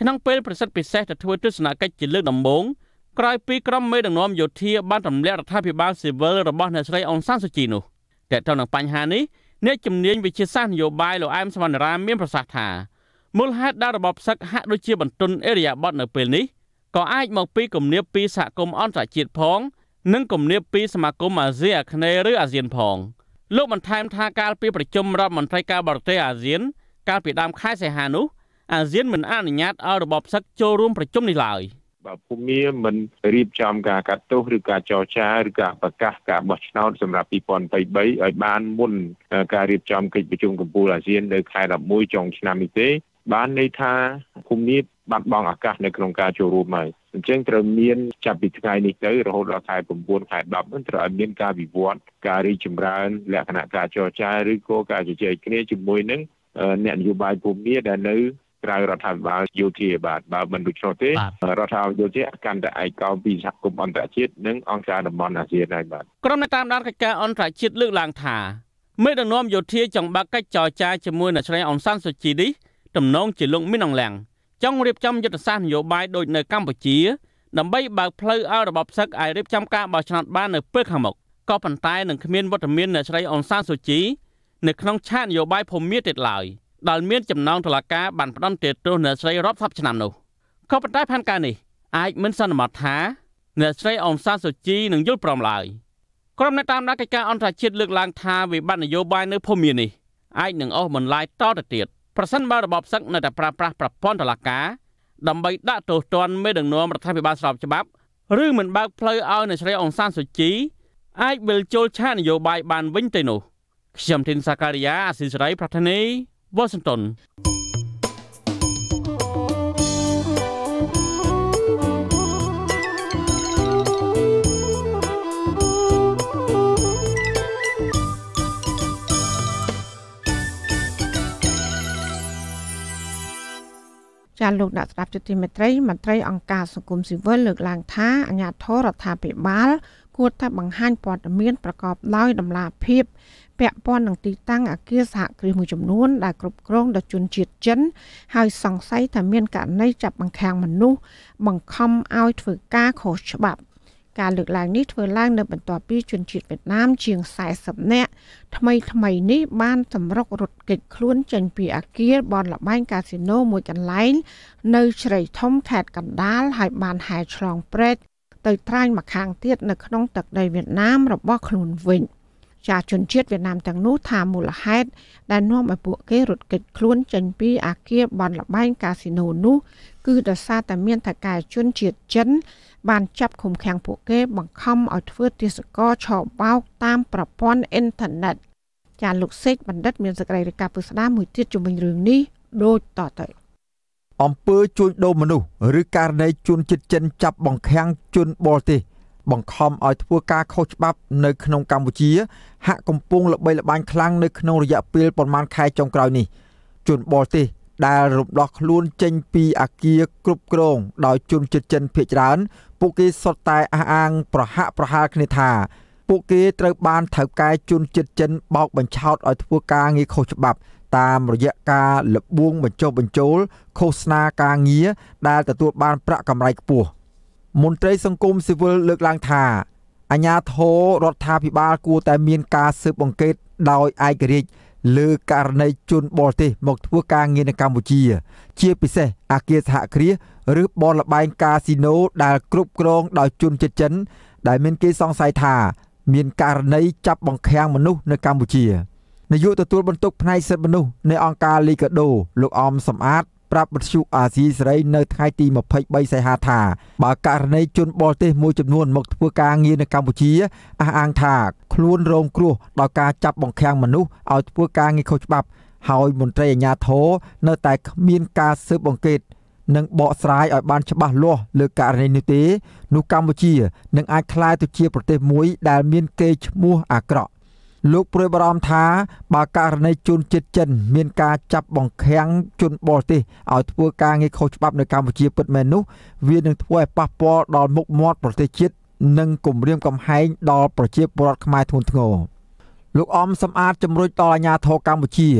Speaker 3: ក្នុងពេលប្រសិទ្ធពិសេសទៅធ្វើទស្សនកិច្ចជាលើកដំបូងក្រោយពីក្រុមមេដឹកនាំយោធាបានទម្លាក់រដ្ឋាភិបាលស៊ីវិលរបស់អ្នកស្រីអុនសានសូជីនោះតែទៅនឹងបញ្ហានេះអ្នកជំនាញវិជាសាស្ត្រនយោបាយលោកអែមសវណ្ណរាមានប្រសាសន៍ថាមូលហេតុដែលរបបសឹកហាក់ដូចជាបន្ទន់អេរិយាប័តនៅពេលនេះក៏អាចមកពីគំនាបពីសហគមន៍អន្តរជាតិផង និងគំនាបពីសមាគមអាស៊ីអាគ្នេយ៍ឬអាស៊ានផងលោកបន្ថែមថាកាលពីប្រជុំរដ្ឋមន្ត្រីការបរទេសអាស៊ានកាលពីដើមខែសីហានោះអាស៊ានមិនអនុញ្ញាតឲ្យរបបសឹកចូលរួមប្រជុំនេះឡើយ។
Speaker 4: បើភូមិមិនរៀបចំការកាត់ទោសឬការចរចាឬការប្រកាសការបោះឆ្នោតសម្រាប់2023ឲ្យបានមុនការរៀបចំកិច្ចប្រជុំកម្ពុជាអាស៊ាននៅខែ11ចុងឆ្នាំនេះទេ បានន័យថាភូមិនេះបាត់បង់ឱកាសនៅក្នុងការចូលរួមហើយអញ្ចឹងត្រូវមានចាប់ពីថ្ងៃនេះទៅរហូតដល់ខែ9ខែ10នឹងត្រូវឲ្យមានការវិវត្តការរីចម្រើនលក្ខណៈការចរចាឬក៏ការជជែកគ្នាជាមួយនឹងអ្នកនយោបាយភូមិនេះដែលនៅក្រៅរដ្ឋាភិបាលយោធាបាទបើមិនដូច្នោះទេរដ្ឋាភិបាលយោធាកាន់តែឯកោពីសហគមន៍អន្តរជាតិនិងអង្គការតំបន់អាស៊ានហើយបាទ
Speaker 3: ក្រុមអ្នកតាមដានកិច្ចការអន្តរជាតិលើកឡើងថាមេដឹកនាំយោធាចង់បើកកិច្ចចរចាជាមួយអ្នកស្រីអ៊ុនសានសូជីនេះទំនងជាលោកមីនអងឡាំងចង់រៀបចំយុទ្ធសាស្ត្រនយោបាយដូចនៅកម្ពុជាដើម្បីបើកផ្លូវឲ្យរបបសឹកអាចរៀបចំការបោះឆ្នោតបាននៅពេលខាងមុខក៏ប៉ុន្តែនឹងគ្មានវត្តមានអ្នកស្រីអ៊ុនសានសូជីនៅក្នុងឆាកនយោបាយភូមិមាទៀតឡើយ។ដែលមានចំណងតុលាការបានផ្ដន្ទាទោសអ្នកស្រីរាប់សិបឆ្នាំនោះក៏ប៉ុន្តែផែនការនេះអាចមិនសន្មតថាអ្នកស្រីអង្សាសូជីនឹងយល់ព្រមឡើយក្រុមអ្នកតាមដានកិច្ចការអន្តរជាតិលើកឡើងថាវិបត្តិនយោបាយនៅភូមិនេះអាចនឹងអស់បន្លាយតទៅទៀតប្រសិនបើរបបសឹកនៅតែប្រើប្រាស់ប្រព័ន្ធតុលាការដើម្បីដាក់ទោសទណ្ឌមេដឹកនាំរដ្ឋាភិបាលស្របច្បាប់ ឬមិនបើកផ្លូវឲ្យអ្នកស្រីអង្សាសូជីអាចវិលចូលឆាកនយោបាយបានវិញទៅនោះខ្ញុំធីនសាការីយ៉ាអស៊ីសេរីប្រធានីវ៉ាស៊ីនតោន
Speaker 1: ចាលោកអ្នកស្ដាប់ជទីមេត្រីមន្ត្រីអង្គការសង្គមស៊ីវិលលើកឡើងថាអាញាធរដ្ឋាភិបាល គួរតែបង្ហាញព័ត៌មានប្រកបដោយតម្លាភាពពាក់ព័ន្ធនឹងទីតាំងអគារសហគ្រាសមួយចំនួនដែលគ្រប់គ្រងដោយជនជាតិចិន ហើយសង្ស័យថាមានករណីចាប់បង្ខាំងមនុស្សបង្ខំឲ្យធ្វើការខុសច្បាប់ការលើកឡើងនេះធ្វើឡើងនៅបន្ទាប់ពីជនជាតិវៀតណាមជាង40នាក់ថ្មីថ្មីនេះបានសម្រុករត់គេចខ្លួនចេញពីអាគារបនលបែងកាស៊ីណូមួយកន្លែងនៅជ្រៃធំខេត្តកណ្ដាលហើយបានហែឆ្លងព្រែកទៅត្រាញមកខាងទៀតនៅក្នុងទឹកដីវៀតណាមរបស់ខ្លួនវិញ។ចាជនជាតិវៀតណាមទាំងនោះថាមូលហេតុដែលនាំឲ្យពួកគេរត់គេចខ្លួនចេញពីអាគារបនលបែងកាស៊ីណូនោះគឺដោយសារតែមានថៅកែជនជាតិចិន បានចាប់ឃុំឃាំងពួកគេបង្ខំឲ្យធ្វើទាសករឆោបោកតាមប្រព័ន្ធអ៊ីនធឺណិតចាលោកសេកបណ្ឌិតមានសេចក្តីរាយការណ៍ពុស្ដាមួយទៀតជំវិញរឿងនេះដូចតទ
Speaker 2: ៅអំពើជួញដូរមនុស្សឬករណីជនជាតិចិនចាប់បង្ខាំងជនបរទេសបង្ខំឲ្យធ្វើការខុសច្បាប់នៅក្នុងកម្ពុជាហាក់កំពុងល្បីល្បាញខ្លាំងនៅក្នុងរយៈពេលប្រមាណខែចុងក្រោយនេះជនបរទេសដែលរំដោះខ្លួនចេញពីអាគារគ្រប់គ្រងដោយជនជាតិចិនភៀសច្រើន ពួកគេសុទ្ធតែអះអាងប្រហាក់ប្រហែលគ្នាថា ពួកគេត្រូវបានថៅកែជនជាតិចិនបោកបញ្ឆោតឲ្យធ្វើការងារខុសច្បាប់តាមរយៈការលបួងបញ្ចុះបញ្ចូលឃោសនាការងារដែលទទួលបានប្រាក់កម្រៃខ្ពស់។មន្ត្រីសង្គមស៊ីវិលលើកឡើងថាអាញាធររដ្ឋាភិបាលគួរតែមានការស៊ើបអង្កេតដោយឯករាជ្យលើករណីជនបរទេសមកធ្វើការងារនៅកម្ពុជា ជាពិសេសអាគារសហគ្រាសឬបនលបែងកាស៊ីណូដែលគ្រប់គ្រងដោយជនជាតិចិនដែលមានគេសង្ស័យថាមានករណីចាប់បង្ខាំងមនុស្សនៅកម្ពុជានាយកទទួលបន្ទុកផ្នែកសិទ្ធិមនុស្សនៃអង្គការ Liga do លោកអមសំអាតប្រាប់បទសុអាស៊ីសេរីនៅថ្ងៃទី23សីហាថាបើករណីជនបរទេសមួយចំនួនមកធ្វើការងារនៅកម្ពុជាអះអាងថាខ្លួនរង គ្រោះដោយការចាប់បង្ខាំងមនុស្សឲ្យធ្វើការងារខុសច្បាប់ ហើយមន្ត្រីអាជ្ញាធរនៅតែគ្មានការស៊ើបអង្កេតនិងបកស្រាយឲ្យបានច្បាស់លាស់លើករណីនេះទេនោះកម្ពុជានឹងអាចក្លាយទៅជា ប្រទេសមួយដែលមានកេរ្តិ៍ឈ្មោះអាក្រក់លោកព្រួយបារម្ភថាបើករណីជនជាតិចិន មានការចាប់បង្ខាំងជនបរទេសឲ្យធ្វើការងារខុសច្បាប់នៅកម្ពុជាពិតមែននោះវានឹងធ្វើឲ្យប៉ះពាល់ដល់មុខមាត់ប្រទេសជាតិនិងគំរាមកំហែងដល់ប្រជាពលរដ្ឋខ្មែរធ្ងន់ធ្ងរលោកអំសំអាតជំរុញដល់អាជ្ញាធរកម្ពុជា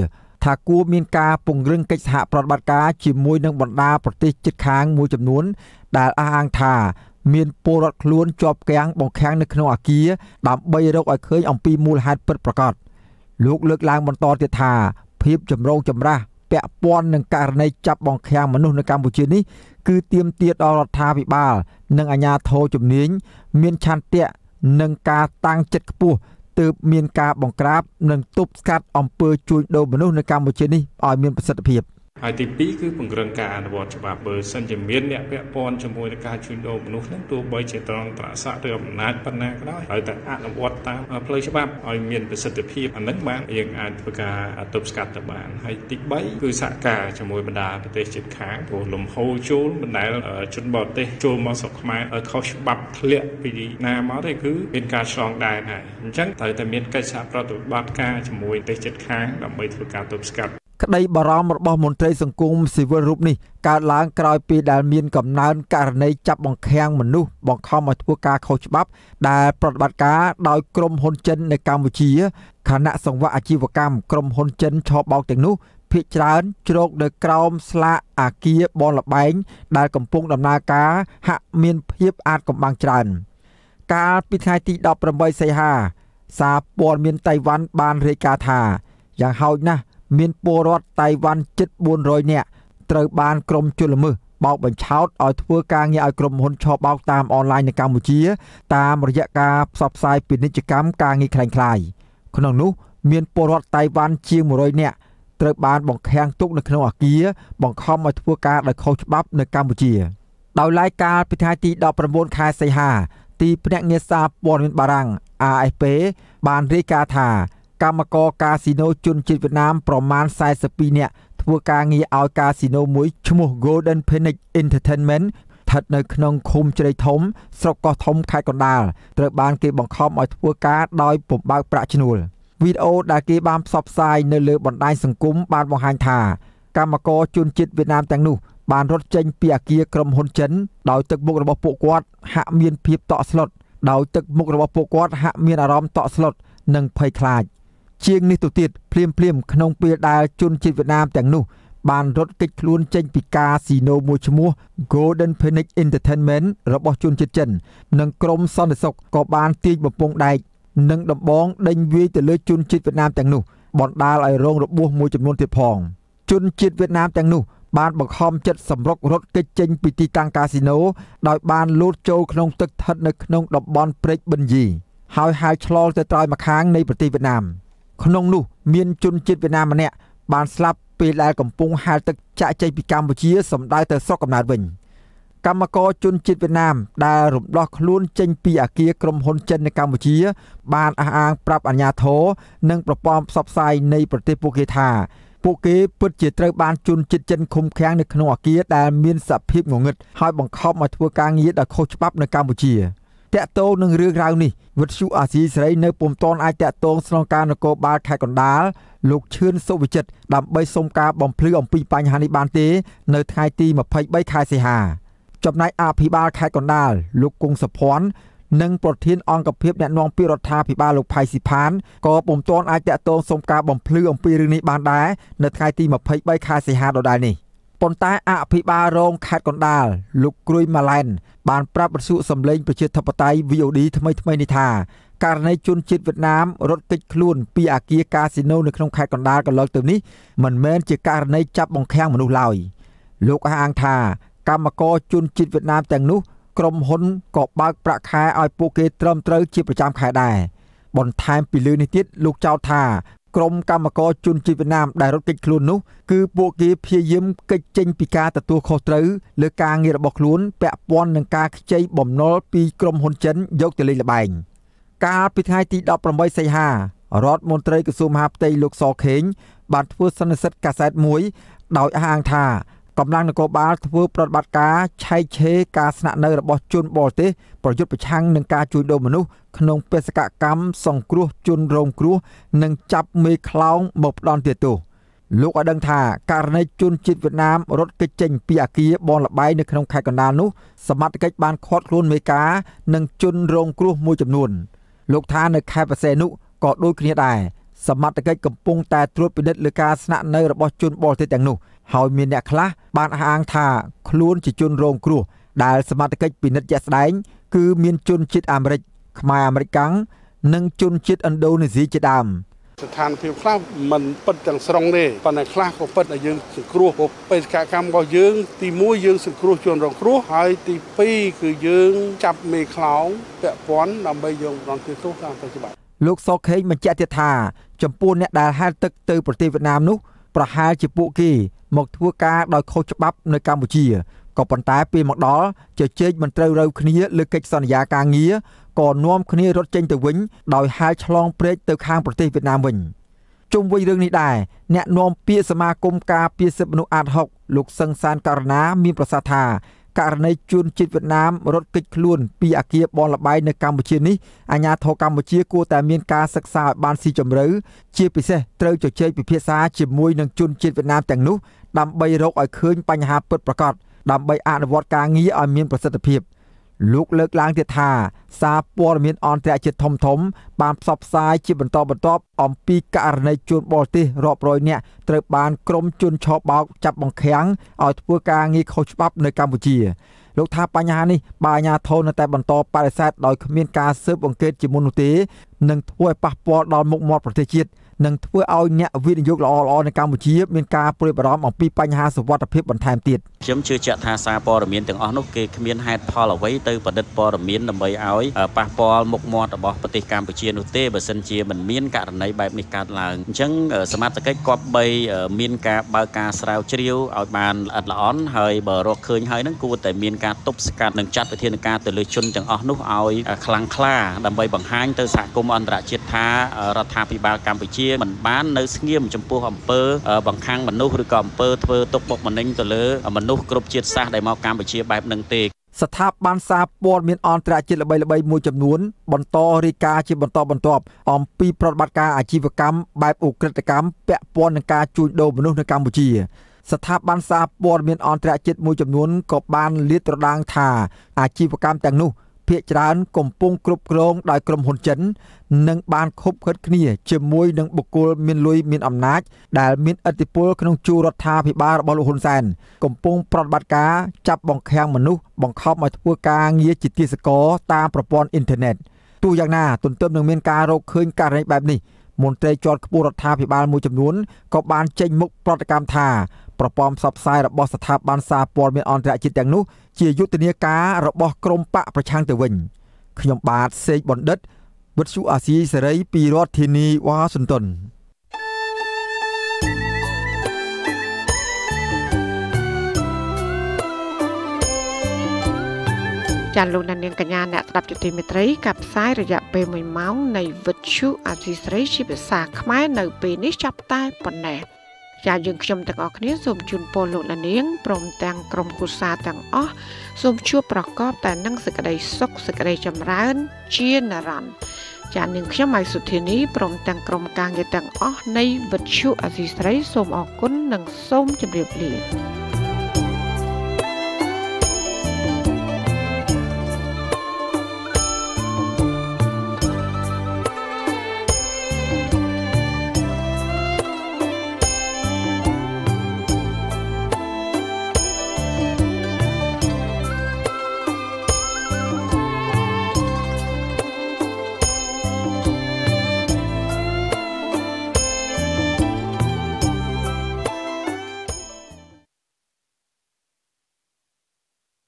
Speaker 2: ថាគួរមានការពង្រឹងកិច្ចសហប្រតិបត្តិការជាមួយនឹងបណ្ដាប្រទេសជិតខាងមួយចំនួន ដែលអះអាងថាមានពលរដ្ឋខ្លួនជាប់កាំងបង្ខាំងនៅក្នុងអាគារដើម្បីរកឲ្យឃើញអំពីមូលហេតុពិតប្រាកដលោកលើកឡើងបន្តទៀតថាភាពចម្រូងចម្រាសពាក់ព័ន្ធនឹងករណីចាប់បង្ខាំងមនុស្សនៅកម្ពុជានេះគឺទាមទារដល់រដ្ឋាភិបាលនិងអាជ្ញាធរជំនាញមានឆន្ទៈនិងការតាំងចិត្តខ្ពស់ទើបមានការបង្ក្រាបនិងទប់ស្កាត់អំពើជួញដូរមនុស្សនៅកម្ពុជានេះឲ្យមានប្រសិទ្ធភាព។
Speaker 4: ហើយទី2គឺពង្រឹងការអនុវត្តច្បាប់បើសិនជាមានអ្នកពាក់ព័ន្ធជាមួយនឹងការជួញដូរមនុស្សនឹងទោះបីជាត្រង់ត្រស័កឬអំណាចប៉ុណ្ណាក៏ដោយត្រូវតែអនុវត្តតាមផ្លូវច្បាប់ឲ្យមានប្រសិទ្ធភាពអានឹងបានយើងអាចធ្វើការទប់ស្កាត់ទៅបានហើយទី3គឺសហការជាមួយបណ្ដាប្រទេសជិតខាងព្រោះលំហូរចូលបណ្ដាលជនបរទេសចូលមកស្រុកខ្មែរខុសច្បាប់ធ្លាក់ពីណាមកទេគឺមានការឆ្លងដែនហើយអញ្ចឹងត្រូវតែមានកិច្ចសហប្រតិបត្តិការជាមួយប្រទេសជិតខាងដើម្បីធ្វើការទប់ស្កាត់
Speaker 2: ក្តីបារម្ភរបស់មន្ត្រីសង្គមស៊ីវិលរូបនេះកើតឡើងក្រោយពីដែលមានកំណើនករណីចាប់បង្ខាំងមនុស្សបង្ខំឲ្យធ្វើការខុសច្បាប់ ដែលប្រតិបត្តិការដោយក្រុមហ៊ុនចិននៅកម្ពុជាខណៈសង្វាក់អាជីវកម្មក្រុមហ៊ុនចិនឆោបោកទាំងនោះភាគច្រើនជ្រោកនៅក្រោមស្លាកអាគារបនលបែងដែលកំពុងដំណើរការហាក់មានភាពអាចកំបាំងច្រើន កាលពីថ្ងៃទី18សីហា សារព័ត៌មានតៃវ៉ាន់បានរាយការណ៍ថាយ៉ាងហោចណាស់មានពលរដ្ឋតៃវ៉ាន់ជិត400នាក់ត្រូវបានក្រុមជលមើសបោកបញ្ឆោតឲ្យធ្វើការងារឲ្យក្រុមហ៊ុនឆោបោកតាមអនឡាញនៅកម្ពុជា តាមរយៈការផ្សព្វផ្សាយពាណិជ្ជកម្មការងារคล้ายៗក្នុងនោះមានពលរដ្ឋតៃវ៉ាន់ជាង100នាក់ត្រូវបានបង្ខាំងទុកនៅក្នុងអាគារបង្ខំឲ្យធ្វើការដោយខុសច្បាប់នៅកម្ពុជា ដោយឡែកកាលពីថ្ងៃទី19ខែសីហាទីភ្នាក់ងារសារព័ត៌មានបារាំង AFP បានរាយការណ៍ថាកម្មករកាស៊ីណូជនជាតិវៀតណាមប្រមាណ42នាក់ធ្វើការងារឲ្យកាស៊ីណូមួយឈ្មោះ Golden Phoenix Entertainment ស្ថិតនៅក្នុងឃុំជ្រៃធំស្រុកកោះធំខេត្តកណ្ដាលត្រូវបានគេបង្ខំឲ្យធ្វើការដោយពំបើកប្រាក់ឈ្នួលវីដេអូដែលគេបានផ្សព្វផ្សាយនៅលើបណ្ដាញសង្គមបានបង្ហាញថាកម្មករជនជាតិវៀតណាមទាំងនោះបានរត់ចេញពីអគារក្រុមហ៊ុនចិន ដោយទឹកមុខរបស់ពួកគាត់ហាក់មានភាពតក់ស្លុតដោយទឹកមុខរបស់ពួកគាត់ហាក់មានអារម្មណ៍តក់ស្លុតនិងភ័យខ្លាច។ជាងនេះទៅទៀតភ្លាមភ្លាមក្នុងពេលដែលជនជាតិវៀតណាមទាំងនោះបានរត់គេចខ្លួន ចេញពីកាស៊ីណូមួយឈ្មោះ Golden Phoenix Entertainment របស់ជនជាតិចិន និងក្រមសន្តិសុខក៏បានទាញបំពង់ដែកនិងដំបងដេញវាយទៅលើជនជាតិវៀតណាមទាំងនោះបណ្ដាលឲ្យរងរបួសមួយចំនួនទៀតផងជនជាតិវៀតណាមទាំងនោះបានបង្ខំចិត្តសម្រុករត់គេចចេញពីទីតាំងកាស៊ីណូដោយបានលូតចូលក្នុងទឹកស្ថិតនៅក្នុងតំបន់ព្រែកបិនយីហើយហៅឆ្លងទៅត្រើយម្ខាងនៃប្រទេសវៀតណាម។ក្នុងនោះមានជនជាតិវៀតណាមម្នាក់បានស្លាប់ពេលដែលកំពុងហែលទឹកចាក់ចេញពីកម្ពុជាសម្ដៅទៅស្រុកកំណើតវិញ កម្មករជនជាតិវៀតណាមដែលរំដោះខ្លួន ចេញពីអាគារក្រុមហ៊ុនចិននៅកម្ពុជា បានអះអាងប្រាប់អាជ្ញាធរនិងប្រព័ន្ធផ្សព្វផ្សាយនៃប្រទេសពួកគេថាពួកគេពិតជាត្រូវបានជន់ចិត្តចិនឃុំឃាំងនៅក្នុងអាគារដែលមានសភាពងងឹតហើយបង្ខំឲ្យធ្វើការងារដោយខុសច្បាប់នៅកម្ពុជា។តកតោនឹងរឿងរ៉ាវនេះវិទ្យុអាស៊ីសេរីនៅពុំទាន់អាចតកតងស្នងការនគរបាលខេត្តកណ្ដាលលោកឈឿនសុវិចិត្រដើម្បីសុំការបំភ្លឺអំពីបញ្ហានេះបានទេនៅថ្ងៃទី23ខែសីហាចំណែកអភិបាលខេត្តកណ្ដាលលោកគង់សុភ័ណ្ឌនិងប្រធានអង្គភិបអ្នកណងពីរដ្ឋាភិបាលលោកផៃស៊ីផានក៏ពុំទាន់អាចតកតងសុំការបំភ្លឺអំពីរឿងនេះបានដែរនៅថ្ងៃទី23ខែសីហាដដែលនេះប៉ុន្តែអភិបាលរងខេត្តកណ្ដាលលោកគ្រួយម៉ាឡែន បានប្រាប់បទសុសម្លេងប្រជាធិបតេយ្យ VOD ថ្មីថ្មីនេះថា ករណីជនជាតិវៀតណាមរត់គេចខ្លួនពីអាគារកាស៊ីណូនៅក្នុងខេត្តកណ្ដាលកន្លងទៅនេះមិនមែនជាករណីចាប់បង្ខាំងមនុស្សឡើយលោកអះអាងថាកម្មករជនជាតិវៀតណាមទាំងនោះក្រុមហ៊ុនក៏បើកប្រាក់ខែឲ្យពួកគេត្រឹមត្រូវជាប្រចាំខែដែរបន្ថែមពីលើនេះទៀតលោកចោទថាក្រុមកម្មករជនជាតិវៀតណាមដែលរត់គេចខ្លួននោះ គឺពួកគេព្យាយាមគេចចេញពីការទទួលខុសត្រូវលើការងាររបស់ខ្លួនពាក់ព័ន្ធនឹងការខ្ចីបំណុលពីក្រុមហ៊ុនចិន យកទៅលេងល្បែងកាលពីថ្ងៃទី18សីហារដ្ឋមន្ត្រីក្រសួងមហាផ្ទៃលោកសខេងបានធ្វើសន្និសិទកាសែតមួយដោយអះអាងថាកម្លាំងនគរបាលធ្វើប្រតិបត្តិការឆែកឆេរការស្នាក់នៅរបស់ជនបរទេសប្រយុទ្ធប្រឆាំងនឹងការជួញដូរមនុស្សក្នុងបេសកកម្មសង្គ្រោះជនរងគ្រោះ និងចាប់មេខ្លោងមកផ្ដន់ទោសលោកឲ្យដឹងថាករណីជនជាតិវៀតណាមរត់គេចចេញពីអាគារបនលបែងនៅក្នុងខេត្តកណ្ដាលនោះសមត្ថកិច្ចបានឃាត់ខ្លួនមេការនិងជនរងគ្រោះមួយចំនួន លោកថានៅខេត្តបរសេនុក៏ដូចគ្នាដែរសមត្ថកិច្ចកំពុងតែត្រួតពិនិត្យលើការស្នាក់នៅរបស់ជនបរទេសទាំងនោះ។ហើយមានអ្នកខ្លះបានអះអាង ថាខ្លួនជាជនរងគ្រោះ ដែល សមត្ថកិច្ចពិនិត្យជាក់ស្ដែងគឺមានជនជាតិអាមេរិកខ្មែរអាមេរិកកាំងនិងជនជាតិឥណ្ឌូនេស៊ីជាដើម
Speaker 7: ស្ថានភាពខ្លះมันពិតទាំងស្រុងទេប៉ុន្តែខ្លះក៏ពិតឲ្យយើងសង្គ្រោះព្រោះបេសកកម្មរបស់យើងទី1យើងសង្គ្រោះជនរងគ្រោះហើយទី2
Speaker 4: គឺយើងចាប់មេខ្លោងពាក់ព័ន្ធដើម្បីយើងរងទោសតាមបច្ចុប្បន្ន
Speaker 2: លោកសុខខេងបញ្ជាក់ទៀតថា ចំពោះអ្នកដែលហែលទឹកទៅប្រទេសវៀតណាមនោះប្រហែលជាពួកគេមកធ្វើការដោយខុសច្បាប់នៅកម្ពុជាក៏ប៉ុន្តែពេលមកដល់ជជែកមិនត្រូវរូវគ្នាលើកិច្ចសន្យាការងារក៏នាំគ្នារត់ចេញទៅវិញដោយហាយឆ្លងព្រែកទៅខាងប្រទេសវៀតណាមវិញជុំវិញរឿងនេះដែរអ្នកនាំពាក្យសមាគមការពារសិទ្ធិមនុស្សអាត6លោកសឹងសានករណាមានប្រសាសន៍ថាករណីជនជាតិវៀតណាមរត់គេចខ្លួនពី អាគារបនលបែងនៅកម្ពុជានេះអាជ្ញាធរកម្ពុជាគួរតែមានការសិក្សាឲ្យបានស៊ីជម្រៅជាពិសេសត្រូវជជែកពិភាក្សា ជាមួយនឹងជនជាតិវៀតណាមទាំងនោះដើម្បីរកឲ្យឃើញបញ្ហាពិតប្រាកដដើម្បីអនុវត្តការងារឲ្យមានប្រសិទ្ធភាព។លោកលើកឡើងទៀតថាសារព័ត៌មានអន្តរជាតិធំធំ បានផ្សព្វផ្សាយជាបន្តបន្ទាប់អំពីករណីជនបរទេសរាប់រយនាក់ត្រូវបានក្រុមជនឆោបោកចាប់បង្ខាំងឲ្យធ្វើការងារខុសច្បាប់នៅកម្ពុជា លោកថាបញ្ហានេះបើអាជ្ញាធរនៅតែបន្តបដិសេធដោយគ្មានការស៊ើបអង្កេតជាមុននោះទេនឹងធ្វើឲ្យប៉ះពាល់ដល់មុខមាត់ប្រទេសជាតិ។និងធ្វើឲ្យអ្នកវិនិយោគល្អល្អនៅកម្ពុជា មានការព្រួយបារម្ភអំពីបញ្ហាសុវត្ថិភាពបន្ថែមទៀត
Speaker 3: ខ្ញុំជឿជាក់ថាសារព័ត៌មានទាំងអស់នោះគេគ្មានហេតុផលអ្វីទៅប្រឌិតព័ត៌មានដើម្បីឲ្យប៉ះពាល់មុខមាត់របស់ប្រទេសកម្ពុជានោះទេបើសិនជាមិនមានករណីបែបនេះកើតឡើងអញ្ចឹងសមត្ថកិច្ចគប្បីមានការបើកការស្រាវជ្រាវឲ្យបានល្អិតល្អន់ហើយបើរកឃើញហើយនឹងគួរតែមានការទប់ស្កាត់និងចាត់វិធានការទៅលើជនទាំងអស់នោះឲ្យខ្លាំងក្លាដើម្បីបង្ហាញទៅសហគមន៍អន្តរជាតិថារដ្ឋាភិបាលកម្ពុជាវាមិនបាននៅស្ងៀមចំពោះអំពើបង្ខាំងមនុស្សឬក៏អំពើធ្វើទុកបុកម្នេញទៅលើមនុស្សគ្រប់ជាតិសាសន៍ដែលមកកម្ពុជាបែបនឹងទេ
Speaker 2: ស្ថាប័នសារព័ត៌មានអន្តរជាតិល្បីៗមួយចំនួនបន្តរាយការណ៍ជាបន្តបន្ទាប់អំពីប្រតិបត្តិការអាជីវកម្មបែបអូក្រិតកម្មពាក់ព័ន្ធនឹងការជួញដូរមនុស្សនៅកម្ពុជាស្ថាប័នសារព័ត៌មានអន្តរជាតិមួយចំនួនក៏បានលាតត្រដាងថាអាជីវកម្មទាំងនោះភាគច្រើនកំពុងគ្រប់គ្រង ដោយក្រុមហ៊ុនចិននិងបានខុបខិតគ្នាជាមួយនឹងបុគ្គលមានលុយមានអំណាចដែលមានឥទ្ធិពល ក្នុងជួររដ្ឋាភិបាលរបស់លោកហ៊ុនសែនកំពុងប្រតិបត្តិការចាប់បង្ខាំងមនុស្សបង្ខំឲ្យធ្វើការងារជាទាសករតាមប្រព័ន្ធអ៊ីនធឺណិតទោះយ៉ាងណាទន្ទឹមនឹងមានការរកឃើញករណីបែបនេះមន្ត្រីជាន់ខ្ពស់រដ្ឋាភិបាលមួយចំនួនក៏បានចេញមុខប្រតិកម្មថាប្រព័ន្ធផ្សព្វផ្សាយរបស់ស្ថាប័នសារព័ត៌មានអន្តរជាតិទាំងនោះជាយុទ្ធនាការរបស់ក្រមបកប្រឆាំងទៅវិញខ្ញុំបាទសេកបណ្ឌិត វិទ្យុអាស៊ីសេរី ពីរដ្ឋធានីវ៉ាស៊ីនតោន
Speaker 1: ចាលោកនាងកញ្ញាអ្នកស្ដាប់ជទីមេត្រីកັບផ្សាយរយៈពេល1ម៉ោងនៃវិទ្យុអាស៊ីសេរីជាភាសាខ្មែរនៅពេលនេះចាប់តែប៉ុណ្ណេះចាយើងខ្ញុំទាំងអស់គ្នាសូមជូនពរលោកលានាងព្រមទាំងក្រុមគូសាទាំងអស់សូមជួបប្រកបតែនឹងសេចក្តីសុខសេចក្តីចម្រើនជានិរន្តរ៍ចានាងខ្ញុំម៉ៃសុធានីព្រមទាំងក្រុមការងារទាំងអស់នៃវិទ្យុអសីស្រីសូមអរគុណនិងសូមជម្រាបលា